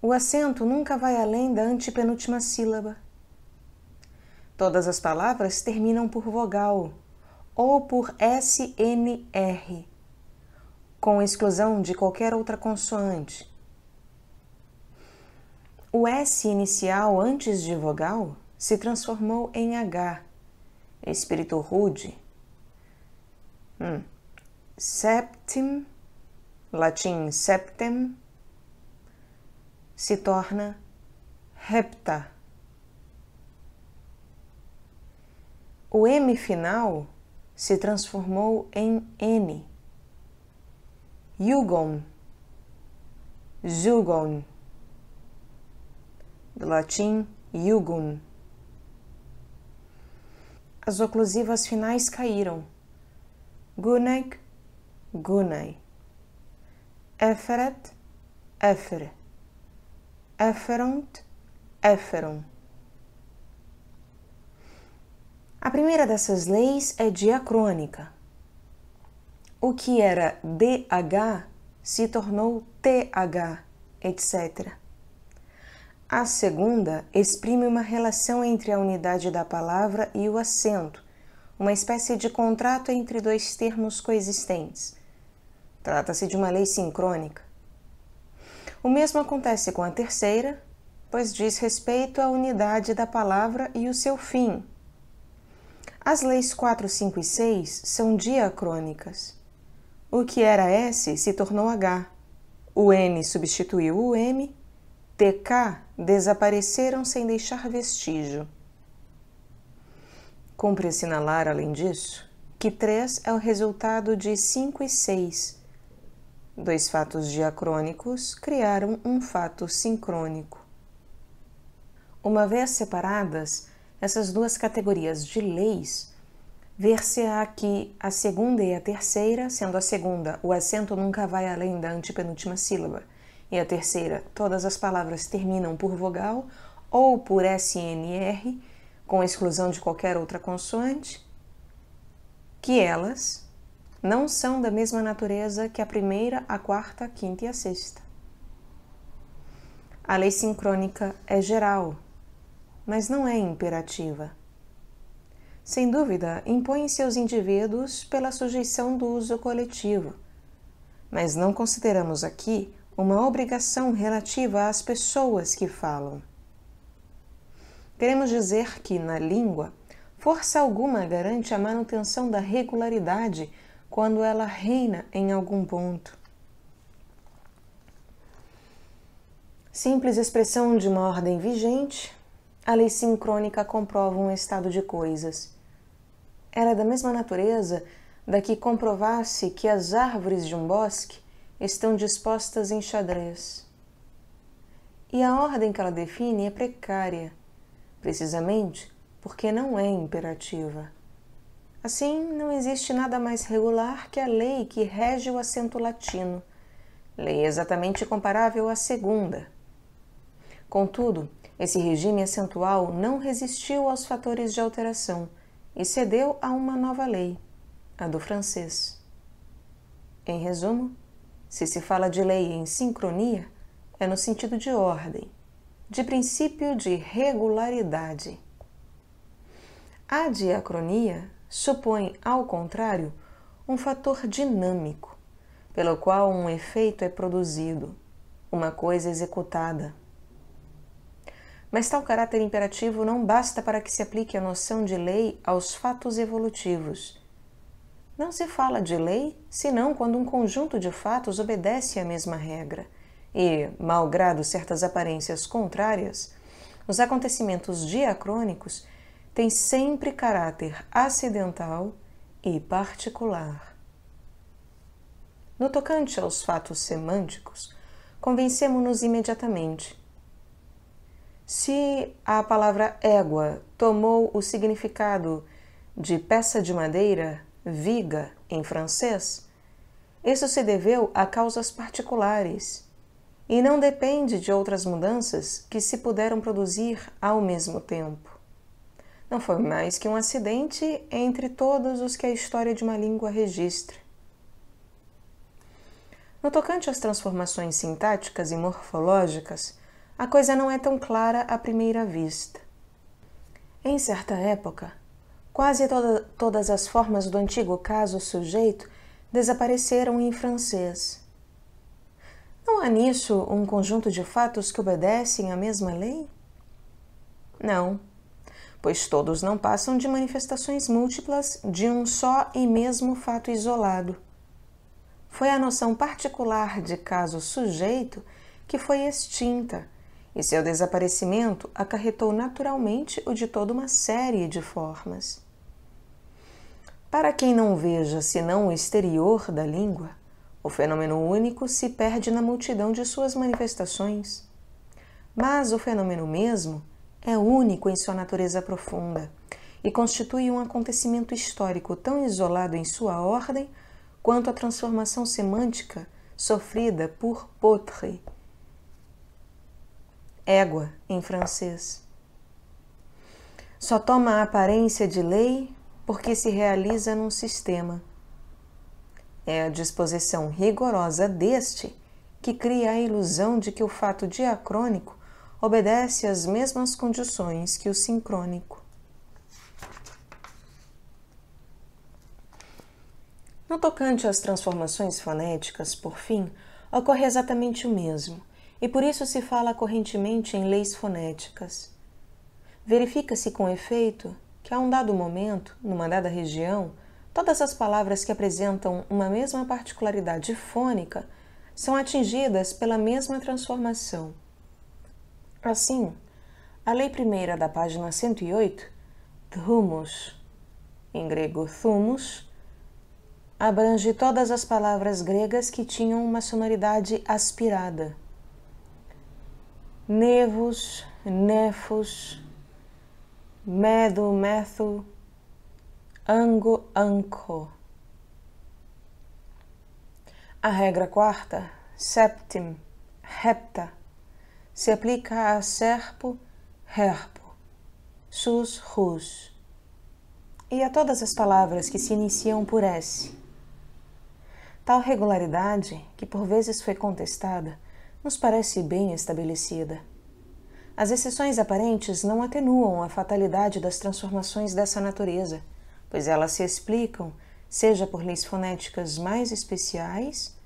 S1: O acento nunca vai além da antepenúltima sílaba. Todas as palavras terminam por vogal, ou por SNR, com exclusão de qualquer outra consoante. O S inicial antes de vogal se transformou em H, espírito rude. Hum. Septim, latim septem, se torna hepta. O M final se transformou em N. Yugon, Zugon, do latim Yugun. As oclusivas finais caíram. Gunek, Gunai. Eferet, Efer. Eferont, Eferon. A primeira dessas leis é diacrônica. O que era DH se tornou TH, etc. A segunda exprime uma relação entre a unidade da palavra e o acento, uma espécie de contrato entre dois termos coexistentes. Trata-se de uma lei sincrônica. O mesmo acontece com a terceira, pois diz respeito à unidade da palavra e o seu fim, as leis 4, 5 e 6 são diacrônicas. O que era S se tornou H, o N substituiu o M, TK desapareceram sem deixar vestígio. Cumpre assinalar, além disso, que 3 é o resultado de 5 e 6. Dois fatos diacrônicos criaram um fato sincrônico. Uma vez separadas, essas duas categorias de leis, ver-se-á que a segunda e a terceira, sendo a segunda, o acento nunca vai além da antepenúltima sílaba, e a terceira, todas as palavras terminam por vogal ou por SNR, com exclusão de qualquer outra consoante, que elas não são da mesma natureza que a primeira, a quarta, a quinta e a sexta. A lei sincrônica é geral, mas não é imperativa. Sem dúvida, impõe-se aos indivíduos pela sujeição do uso coletivo, mas não consideramos aqui uma obrigação relativa às pessoas que falam. Queremos dizer que, na língua, força alguma garante a manutenção da regularidade quando ela reina em algum ponto. Simples expressão de uma ordem vigente, a lei sincrônica comprova um estado de coisas. Era é da mesma natureza da que comprovasse que as árvores de um bosque estão dispostas em xadrez. E a ordem que ela define é precária, precisamente porque não é imperativa. Assim, não existe nada mais regular que a lei que rege o acento latino, lei exatamente comparável à segunda. Contudo, esse regime acentual não resistiu aos fatores de alteração e cedeu a uma nova lei, a do francês. Em resumo, se se fala de lei em sincronia, é no sentido de ordem, de princípio de regularidade. A diacronia supõe, ao contrário, um fator dinâmico, pelo qual um efeito é produzido, uma coisa executada. Mas tal caráter imperativo não basta para que se aplique a noção de lei aos fatos evolutivos. Não se fala de lei senão quando um conjunto de fatos obedece à mesma regra, e, malgrado certas aparências contrárias, os acontecimentos diacrônicos têm sempre caráter acidental e particular. No tocante aos fatos semânticos, convencemos-nos imediatamente se a palavra égua tomou o significado de peça de madeira, viga, em francês, isso se deveu a causas particulares e não depende de outras mudanças que se puderam produzir ao mesmo tempo. Não foi mais que um acidente entre todos os que a história de uma língua registra. No tocante às transformações sintáticas e morfológicas, a coisa não é tão clara à primeira vista. Em certa época, quase toda, todas as formas do antigo caso sujeito desapareceram em francês. Não há nisso um conjunto de fatos que obedecem à mesma lei? Não, pois todos não passam de manifestações múltiplas de um só e mesmo fato isolado. Foi a noção particular de caso sujeito que foi extinta e seu desaparecimento acarretou naturalmente o de toda uma série de formas. Para quem não veja senão o exterior da língua, o fenômeno único se perde na multidão de suas manifestações. Mas o fenômeno mesmo é único em sua natureza profunda e constitui um acontecimento histórico tão isolado em sua ordem quanto a transformação semântica sofrida por Potre égua em francês. Só toma a aparência de lei porque se realiza num sistema. É a disposição rigorosa deste que cria a ilusão de que o fato diacrônico obedece às mesmas condições que o sincrônico. No tocante às transformações fonéticas, por fim, ocorre exatamente o mesmo e por isso se fala correntemente em leis fonéticas. Verifica-se com efeito que a um dado momento, numa dada região, todas as palavras que apresentam uma mesma particularidade fônica são atingidas pela mesma transformação. Assim, a lei primeira da página 108, thumos, em grego thumos, abrange todas as palavras gregas que tinham uma sonoridade aspirada nevos, nefos, medo, metho, ango, anco. A regra quarta, septim, repta, se aplica a serpo, herpo, sus, rus, e a todas as palavras que se iniciam por S. Tal regularidade, que por vezes foi contestada, nos parece bem estabelecida. As exceções aparentes não atenuam a fatalidade das transformações dessa natureza, pois elas se explicam, seja por leis fonéticas mais especiais,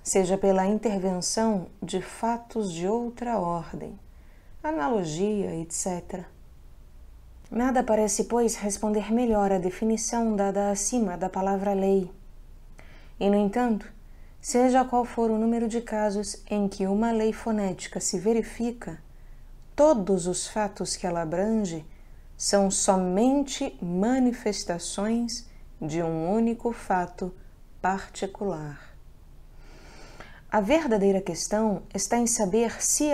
S1: seja pela intervenção de fatos de outra ordem, analogia, etc. Nada parece, pois, responder melhor à definição dada acima da palavra lei. E, no entanto, Seja qual for o número de casos em que uma lei fonética se verifica, todos os fatos que ela abrange são somente manifestações de um único fato particular. A verdadeira questão está em saber se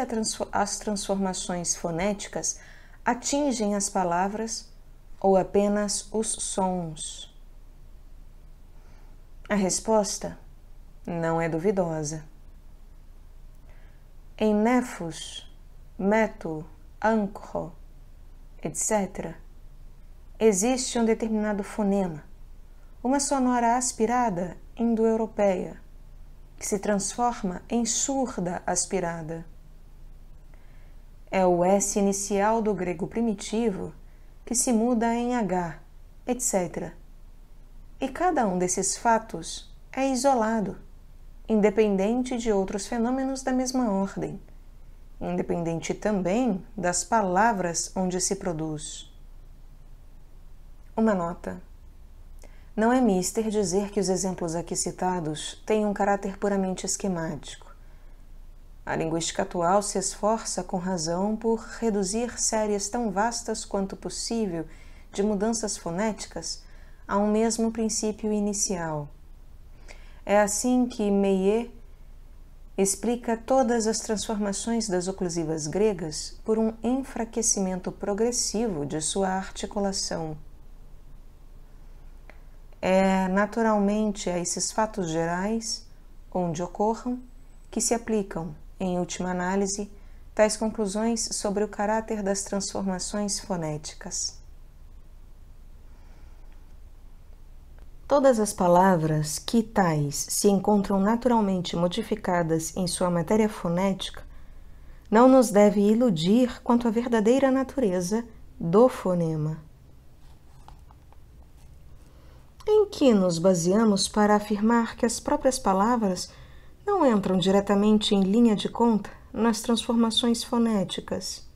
S1: as transformações fonéticas atingem as palavras ou apenas os sons. A resposta não é duvidosa. Em nefos, meto, ancro, etc., existe um determinado fonema, uma sonora aspirada indo-europeia, que se transforma em surda aspirada. É o S inicial do grego primitivo que se muda em H, etc. E cada um desses fatos é isolado independente de outros fenômenos da mesma ordem, independente também das palavras onde se produz. Uma nota. Não é mister dizer que os exemplos aqui citados têm um caráter puramente esquemático. A linguística atual se esforça com razão por reduzir séries tão vastas quanto possível de mudanças fonéticas a um mesmo princípio inicial é assim que Meyer explica todas as transformações das oclusivas gregas por um enfraquecimento progressivo de sua articulação. É naturalmente a esses fatos gerais, onde ocorram, que se aplicam, em última análise, tais conclusões sobre o caráter das transformações fonéticas. Todas as palavras que tais se encontram naturalmente modificadas em sua matéria fonética não nos deve iludir quanto à verdadeira natureza do fonema. Em que nos baseamos para afirmar que as próprias palavras não entram diretamente em linha de conta nas transformações fonéticas?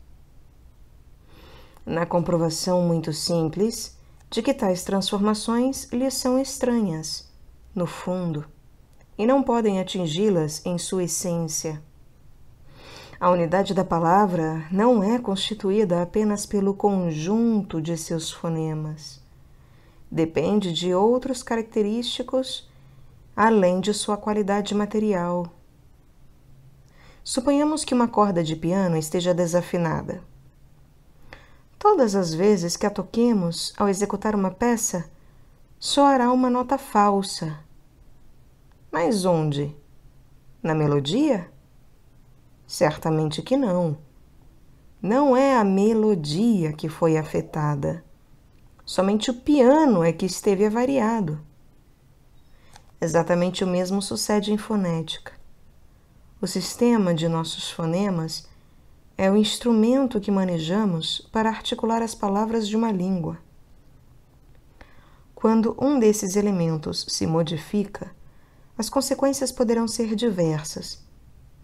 S1: Na comprovação muito simples, de que tais transformações lhes são estranhas, no fundo, e não podem atingi-las em sua essência. A unidade da palavra não é constituída apenas pelo conjunto de seus fonemas. Depende de outros característicos além de sua qualidade material. Suponhamos que uma corda de piano esteja desafinada. Todas as vezes que a toquemos ao executar uma peça, soará uma nota falsa. Mas onde? Na melodia? Certamente que não. Não é a melodia que foi afetada. Somente o piano é que esteve avariado. Exatamente o mesmo sucede em fonética. O sistema de nossos fonemas é o instrumento que manejamos para articular as palavras de uma língua. Quando um desses elementos se modifica, as consequências poderão ser diversas,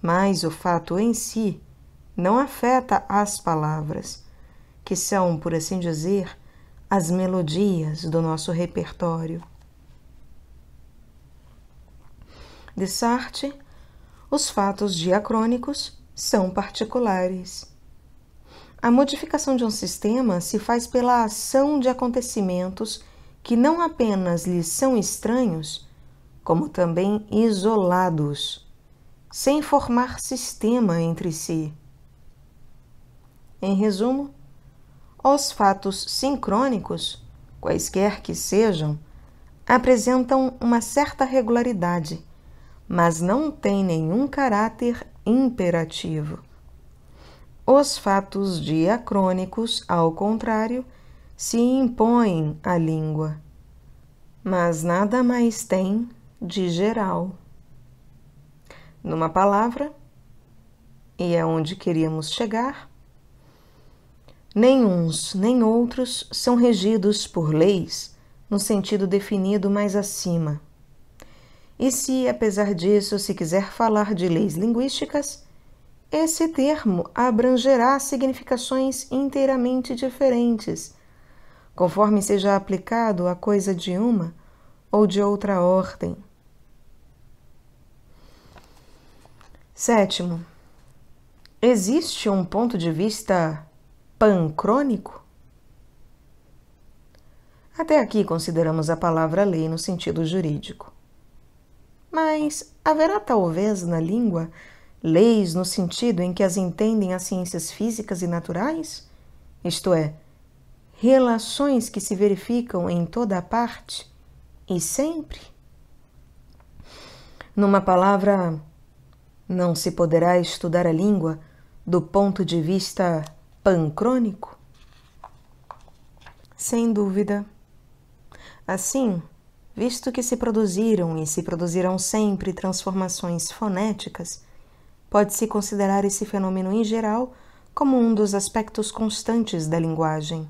S1: mas o fato em si não afeta as palavras, que são, por assim dizer, as melodias do nosso repertório. De Sartre, os fatos diacrônicos são particulares. A modificação de um sistema se faz pela ação de acontecimentos que não apenas lhes são estranhos, como também isolados, sem formar sistema entre si. Em resumo, os fatos sincrônicos, quaisquer que sejam, apresentam uma certa regularidade, mas não têm nenhum caráter imperativo. Os fatos diacrônicos, ao contrário, se impõem à língua, mas nada mais tem de geral. Numa palavra, e é onde queríamos chegar, nem uns nem outros são regidos por leis no sentido definido mais acima. E se, apesar disso, se quiser falar de leis linguísticas, esse termo abrangerá significações inteiramente diferentes, conforme seja aplicado a coisa de uma ou de outra ordem. Sétimo, existe um ponto de vista pancrônico? Até aqui consideramos a palavra lei no sentido jurídico. Mas haverá talvez na língua leis no sentido em que as entendem as ciências físicas e naturais? Isto é, relações que se verificam em toda a parte e sempre? Numa palavra, não se poderá estudar a língua do ponto de vista pancrônico? Sem dúvida. Assim, visto que se produziram e se produzirão sempre transformações fonéticas, pode-se considerar esse fenômeno em geral como um dos aspectos constantes da linguagem.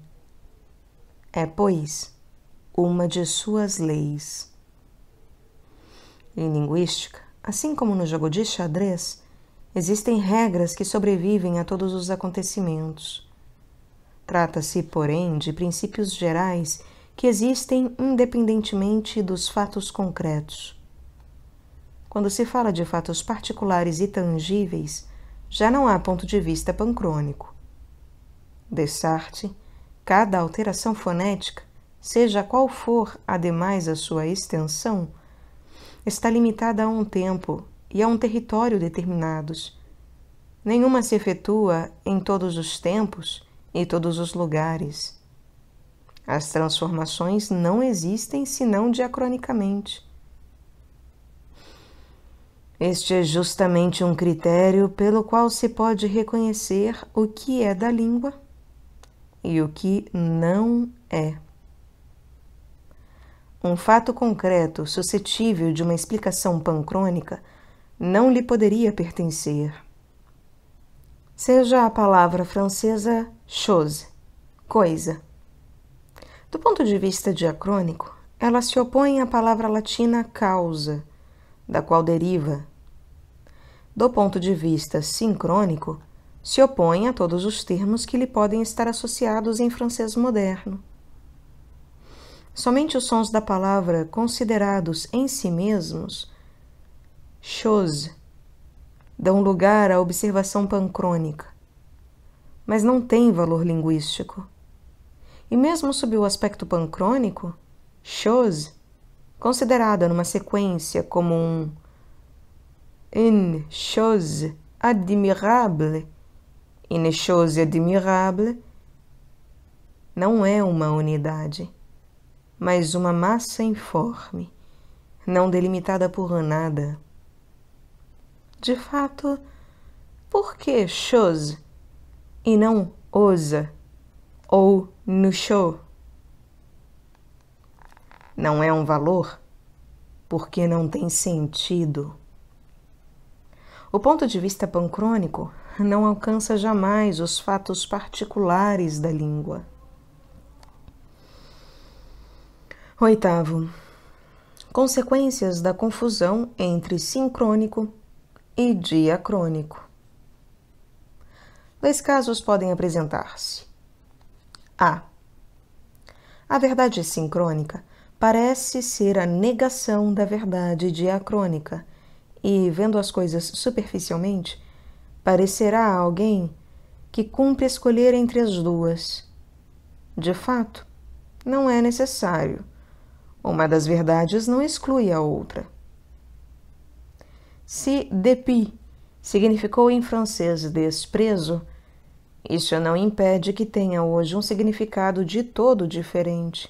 S1: É, pois, uma de suas leis. Em linguística, assim como no jogo de xadrez, existem regras que sobrevivem a todos os acontecimentos. Trata-se, porém, de princípios gerais que existem independentemente dos fatos concretos. Quando se fala de fatos particulares e tangíveis, já não há ponto de vista pancrônico. Dessarte, cada alteração fonética, seja qual for ademais a sua extensão, está limitada a um tempo e a um território determinados. Nenhuma se efetua em todos os tempos e todos os lugares. As transformações não existem senão diacronicamente. Este é justamente um critério pelo qual se pode reconhecer o que é da língua e o que não é. Um fato concreto suscetível de uma explicação pancrônica não lhe poderia pertencer. Seja a palavra francesa chose, coisa do ponto de vista diacrônico, ela se opõe à palavra latina causa, da qual deriva. Do ponto de vista sincrônico, se opõe a todos os termos que lhe podem estar associados em francês moderno. Somente os sons da palavra considerados em si mesmos, chose, dão lugar à observação pancrônica, mas não têm valor linguístico e mesmo sob o aspecto pancrônico, chose, considerada numa sequência como um une chose admirable, une chose admirable, não é uma unidade, mas uma massa informe, não delimitada por nada. De fato, por que chose e não osa? ou no show. Não é um valor porque não tem sentido. O ponto de vista pancrônico não alcança jamais os fatos particulares da língua. Oitavo, consequências da confusão entre sincrônico e diacrônico. Dois casos podem apresentar-se: a. A verdade sincrônica parece ser a negação da verdade diacrônica, e, vendo as coisas superficialmente, parecerá a alguém que cumpre escolher entre as duas. De fato, não é necessário. Uma das verdades não exclui a outra. Se dépit significou em francês desprezo, isso não impede que tenha hoje um significado de todo diferente.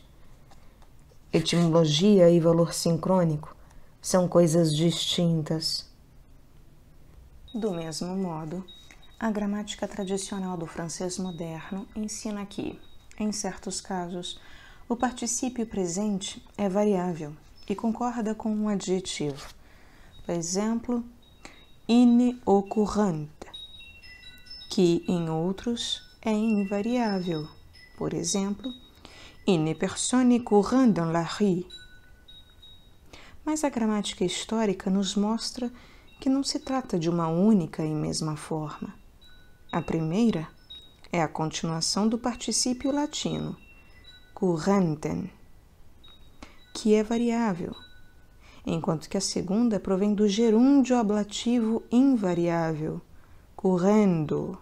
S1: Etimologia e valor sincrônico são coisas distintas. Do mesmo modo, a gramática tradicional do francês moderno ensina que, em certos casos, o particípio presente é variável e concorda com um adjetivo. Por exemplo, inoccurrente que em outros é invariável. Por exemplo, une personne courant dans la rue. Mas a gramática histórica nos mostra que não se trata de uma única e mesma forma. A primeira é a continuação do particípio latino, currantem, que é variável, enquanto que a segunda provém do gerúndio ablativo invariável, correndo.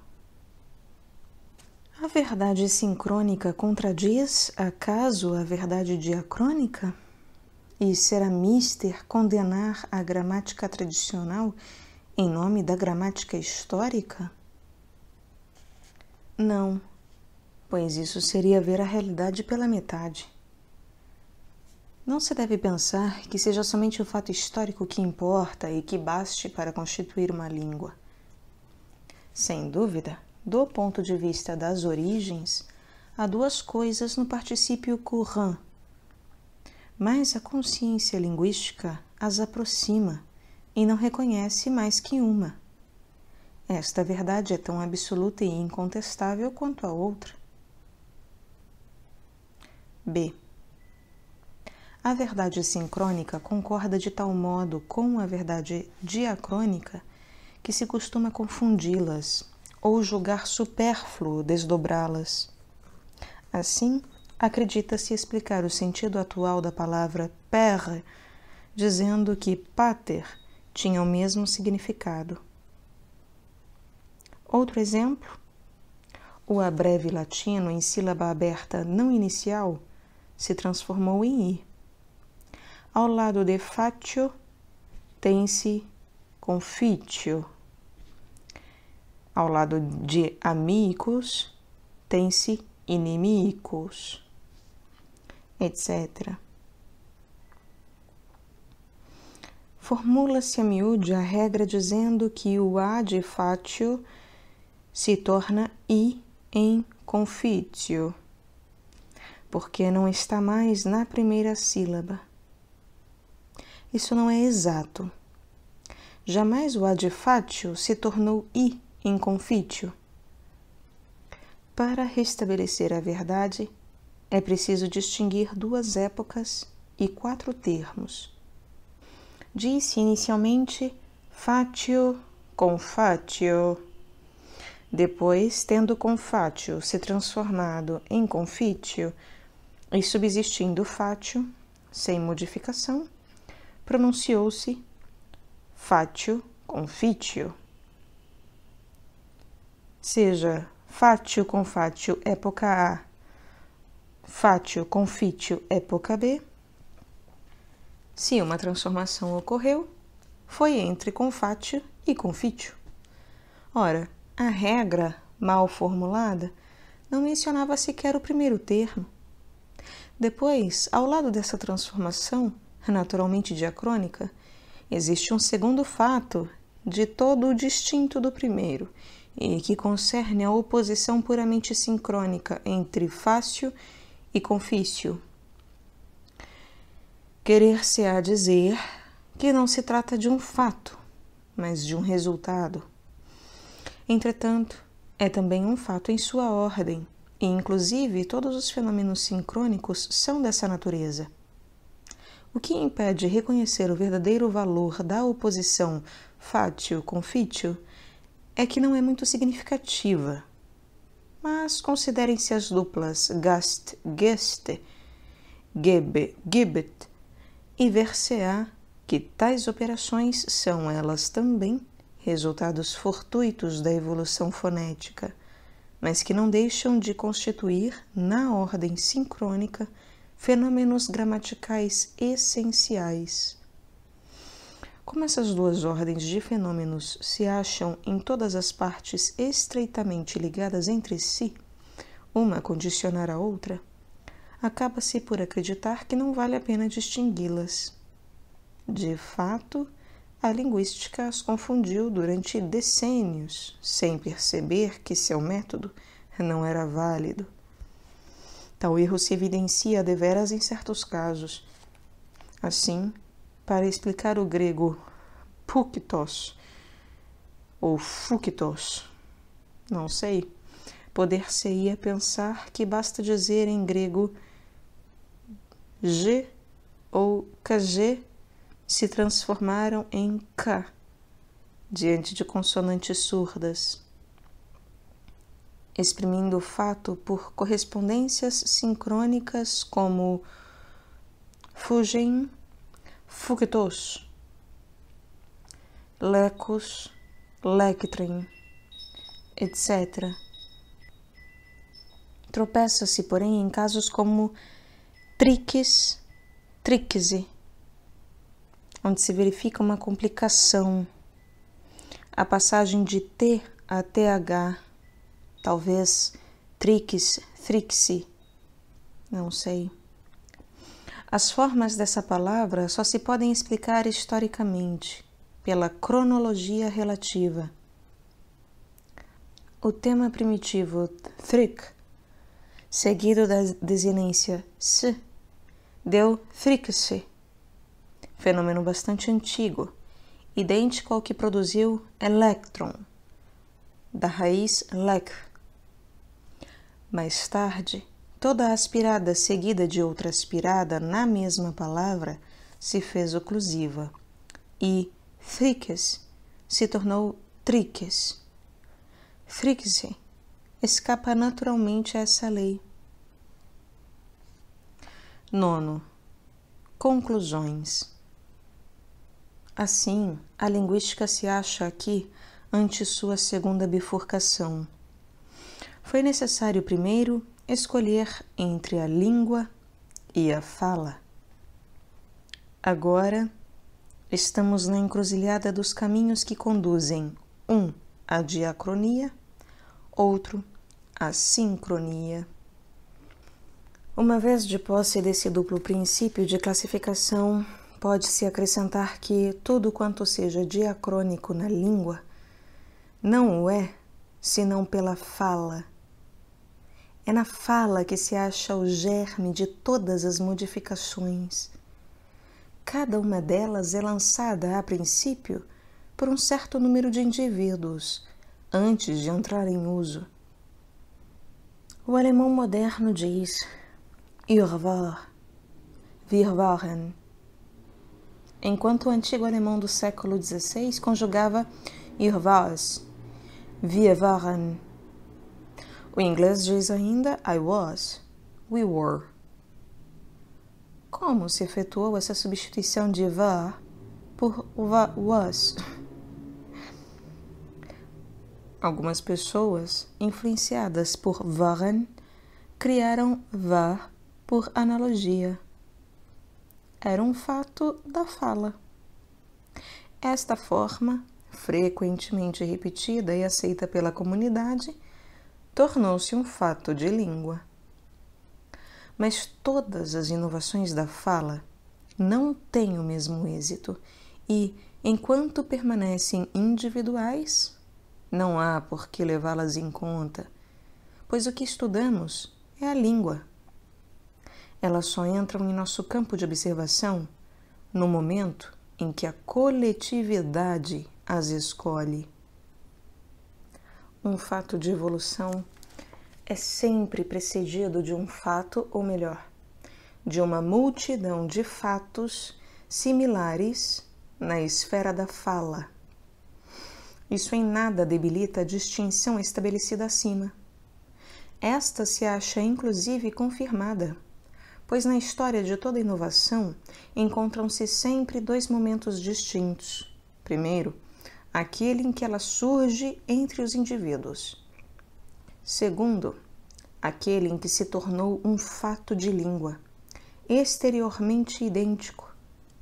S1: A verdade sincrônica contradiz, acaso, a verdade diacrônica? E será mister condenar a gramática tradicional em nome da gramática histórica? Não, pois isso seria ver a realidade pela metade. Não se deve pensar que seja somente o fato histórico que importa e que baste para constituir uma língua. Sem dúvida, do ponto de vista das origens, há duas coisas no particípio courant, mas a consciência linguística as aproxima e não reconhece mais que uma. Esta verdade é tão absoluta e incontestável quanto a outra. B. A verdade sincrônica concorda de tal modo com a verdade diacrônica que se costuma confundi-las ou julgar supérfluo desdobrá-las. Assim, acredita-se explicar o sentido atual da palavra père, dizendo que pater tinha o mesmo significado. Outro exemplo, o abreve latino em sílaba aberta não inicial se transformou em i. Ao lado de fatio tem-se confítio. Ao lado de amigos, tem-se inimigos, etc. Formula-se a miúde a regra dizendo que o A de fátio se torna I em confítio, porque não está mais na primeira sílaba. Isso não é exato. Jamais o adfátio se tornou i em confítio. Para restabelecer a verdade, é preciso distinguir duas épocas e quatro termos. Disse inicialmente fatio com Depois, tendo confatio se transformado em confítio e subsistindo fatio sem modificação, pronunciou-se fácil confitio. Seja fácil com faccio época A, fácil confitio época B. Se uma transformação ocorreu, foi entre confátio e confício. Ora, a regra mal formulada não mencionava sequer o primeiro termo. Depois, ao lado dessa transformação, naturalmente diacrônica, existe um segundo fato de todo o distinto do primeiro, e que concerne a oposição puramente sincrônica entre fácil e confício. Querer-se-á dizer que não se trata de um fato, mas de um resultado. Entretanto, é também um fato em sua ordem, e inclusive todos os fenômenos sincrônicos são dessa natureza o que impede reconhecer o verdadeiro valor da oposição fátio-confítio é que não é muito significativa. Mas considerem-se as duplas Gast-Geste, Gebe-Gibet e ver-se-á que tais operações são elas também resultados fortuitos da evolução fonética, mas que não deixam de constituir, na ordem sincrônica, fenômenos gramaticais essenciais. Como essas duas ordens de fenômenos se acham em todas as partes estreitamente ligadas entre si, uma condicionar a outra, acaba-se por acreditar que não vale a pena distingui-las. De fato, a linguística as confundiu durante decênios, sem perceber que seu método não era válido Tal tá, erro se evidencia deveras em certos casos. Assim, para explicar o grego puktos ou fuktos, não sei, poder-se-ia pensar que basta dizer em grego g ou kg se transformaram em k diante de consonantes surdas exprimindo o fato por correspondências sincrônicas como fugem, fugitos, lecos, lectrem, etc. Tropeça-se, porém, em casos como triques, triquese, onde se verifica uma complicação. A passagem de T a TH talvez trix, frixi, não sei. As formas dessa palavra só se podem explicar historicamente, pela cronologia relativa. O tema primitivo Thrik, seguido da desinência s, deu fricse, fenômeno bastante antigo, idêntico ao que produziu electron, da raiz lec, mais tarde, toda aspirada seguida de outra aspirada na mesma palavra se fez oclusiva e thriques se tornou triques. Frixe escapa naturalmente a essa lei. Nono. Conclusões. Assim, a linguística se acha aqui ante sua segunda bifurcação foi necessário primeiro escolher entre a língua e a fala. Agora estamos na encruzilhada dos caminhos que conduzem um à diacronia, outro à sincronia. Uma vez de posse desse duplo princípio de classificação, pode-se acrescentar que tudo quanto seja diacrônico na língua não o é senão pela fala é na fala que se acha o germe de todas as modificações. Cada uma delas é lançada, a princípio, por um certo número de indivíduos, antes de entrar em uso. O alemão moderno diz Irvor, wir waren, enquanto o antigo alemão do século XVI conjugava Ihr wir waren. O inglês diz ainda I was, we were. Como se efetuou essa substituição de were por was? Algumas pessoas, influenciadas por waren, criaram var por analogia. Era um fato da fala. Esta forma, frequentemente repetida e aceita pela comunidade, tornou-se um fato de língua. Mas todas as inovações da fala não têm o mesmo êxito e, enquanto permanecem individuais, não há por que levá-las em conta, pois o que estudamos é a língua. Elas só entram em nosso campo de observação no momento em que a coletividade as escolhe um fato de evolução é sempre precedido de um fato, ou melhor, de uma multidão de fatos similares na esfera da fala. Isso em nada debilita a distinção estabelecida acima. Esta se acha inclusive confirmada, pois na história de toda inovação encontram-se sempre dois momentos distintos. Primeiro, aquele em que ela surge entre os indivíduos. Segundo, aquele em que se tornou um fato de língua, exteriormente idêntico,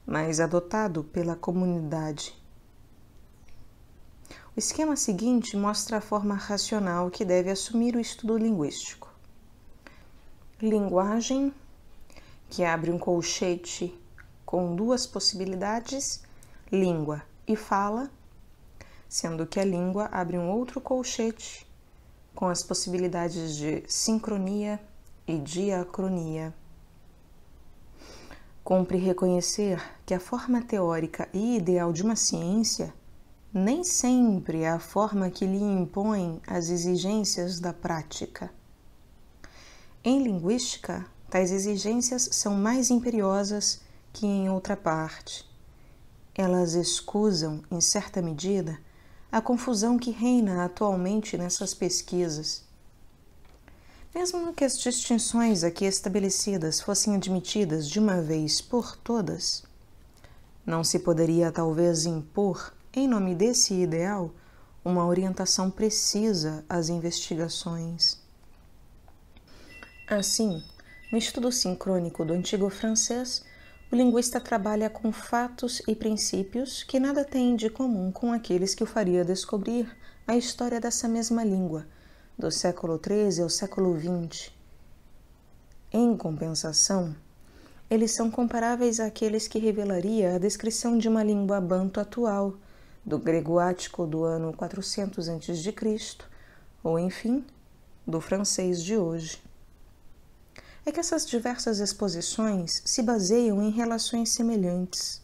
S1: mas adotado pela comunidade. O esquema seguinte mostra a forma racional que deve assumir o estudo linguístico. Linguagem, que abre um colchete com duas possibilidades, língua e fala, sendo que a língua abre um outro colchete com as possibilidades de sincronia e diacronia. Cumpre reconhecer que a forma teórica e ideal de uma ciência nem sempre é a forma que lhe impõe as exigências da prática. Em linguística, tais exigências são mais imperiosas que em outra parte. Elas excusam, em certa medida, a confusão que reina atualmente nessas pesquisas. Mesmo que as distinções aqui estabelecidas fossem admitidas de uma vez por todas, não se poderia talvez impor, em nome desse ideal, uma orientação precisa às investigações. Assim, no estudo sincrônico do antigo francês, o linguista trabalha com fatos e princípios que nada têm de comum com aqueles que o faria descobrir a história dessa mesma língua, do século XIII ao século XX. Em compensação, eles são comparáveis àqueles que revelaria a descrição de uma língua banto atual, do grego ático do ano 400 a.C., ou enfim, do francês de hoje é que essas diversas exposições se baseiam em relações semelhantes.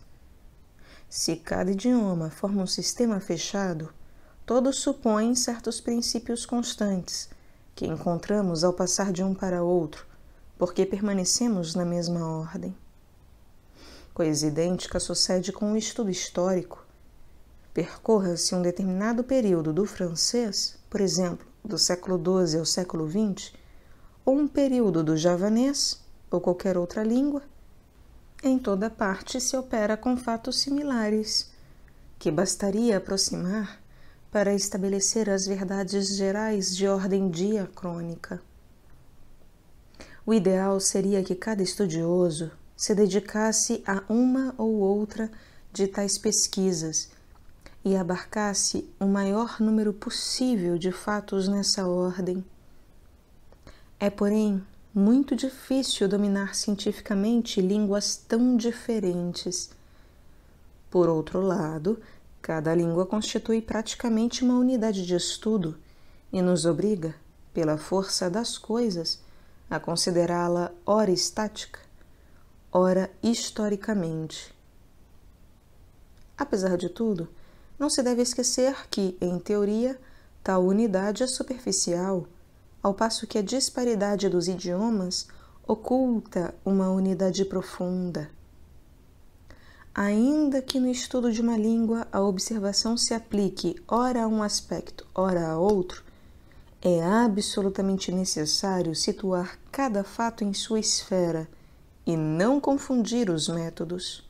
S1: Se cada idioma forma um sistema fechado, todos supõem certos princípios constantes que encontramos ao passar de um para outro, porque permanecemos na mesma ordem. Coisa idêntica sucede com o estudo histórico. Percorra-se um determinado período do francês, por exemplo, do século XII ao século XX, ou um período do javanês ou qualquer outra língua, em toda parte se opera com fatos similares, que bastaria aproximar para estabelecer as verdades gerais de ordem diacrônica. O ideal seria que cada estudioso se dedicasse a uma ou outra de tais pesquisas e abarcasse o maior número possível de fatos nessa ordem é, porém, muito difícil dominar cientificamente línguas tão diferentes. Por outro lado, cada língua constitui praticamente uma unidade de estudo e nos obriga, pela força das coisas, a considerá-la ora estática, ora historicamente. Apesar de tudo, não se deve esquecer que, em teoria, tal unidade é superficial ao passo que a disparidade dos idiomas oculta uma unidade profunda. Ainda que no estudo de uma língua a observação se aplique ora a um aspecto, ora a outro, é absolutamente necessário situar cada fato em sua esfera e não confundir os métodos.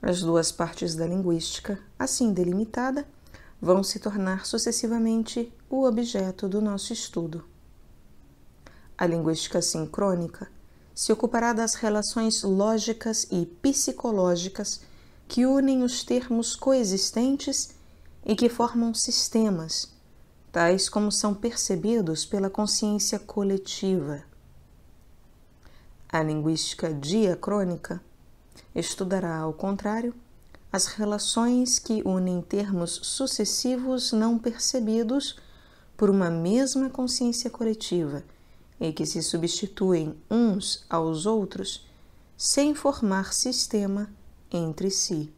S1: As duas partes da linguística, assim delimitada, vão se tornar sucessivamente o objeto do nosso estudo. A linguística sincrônica se ocupará das relações lógicas e psicológicas que unem os termos coexistentes e que formam sistemas, tais como são percebidos pela consciência coletiva. A linguística diacrônica estudará, ao contrário, as relações que unem termos sucessivos não percebidos por uma mesma consciência coletiva e que se substituem uns aos outros sem formar sistema entre si.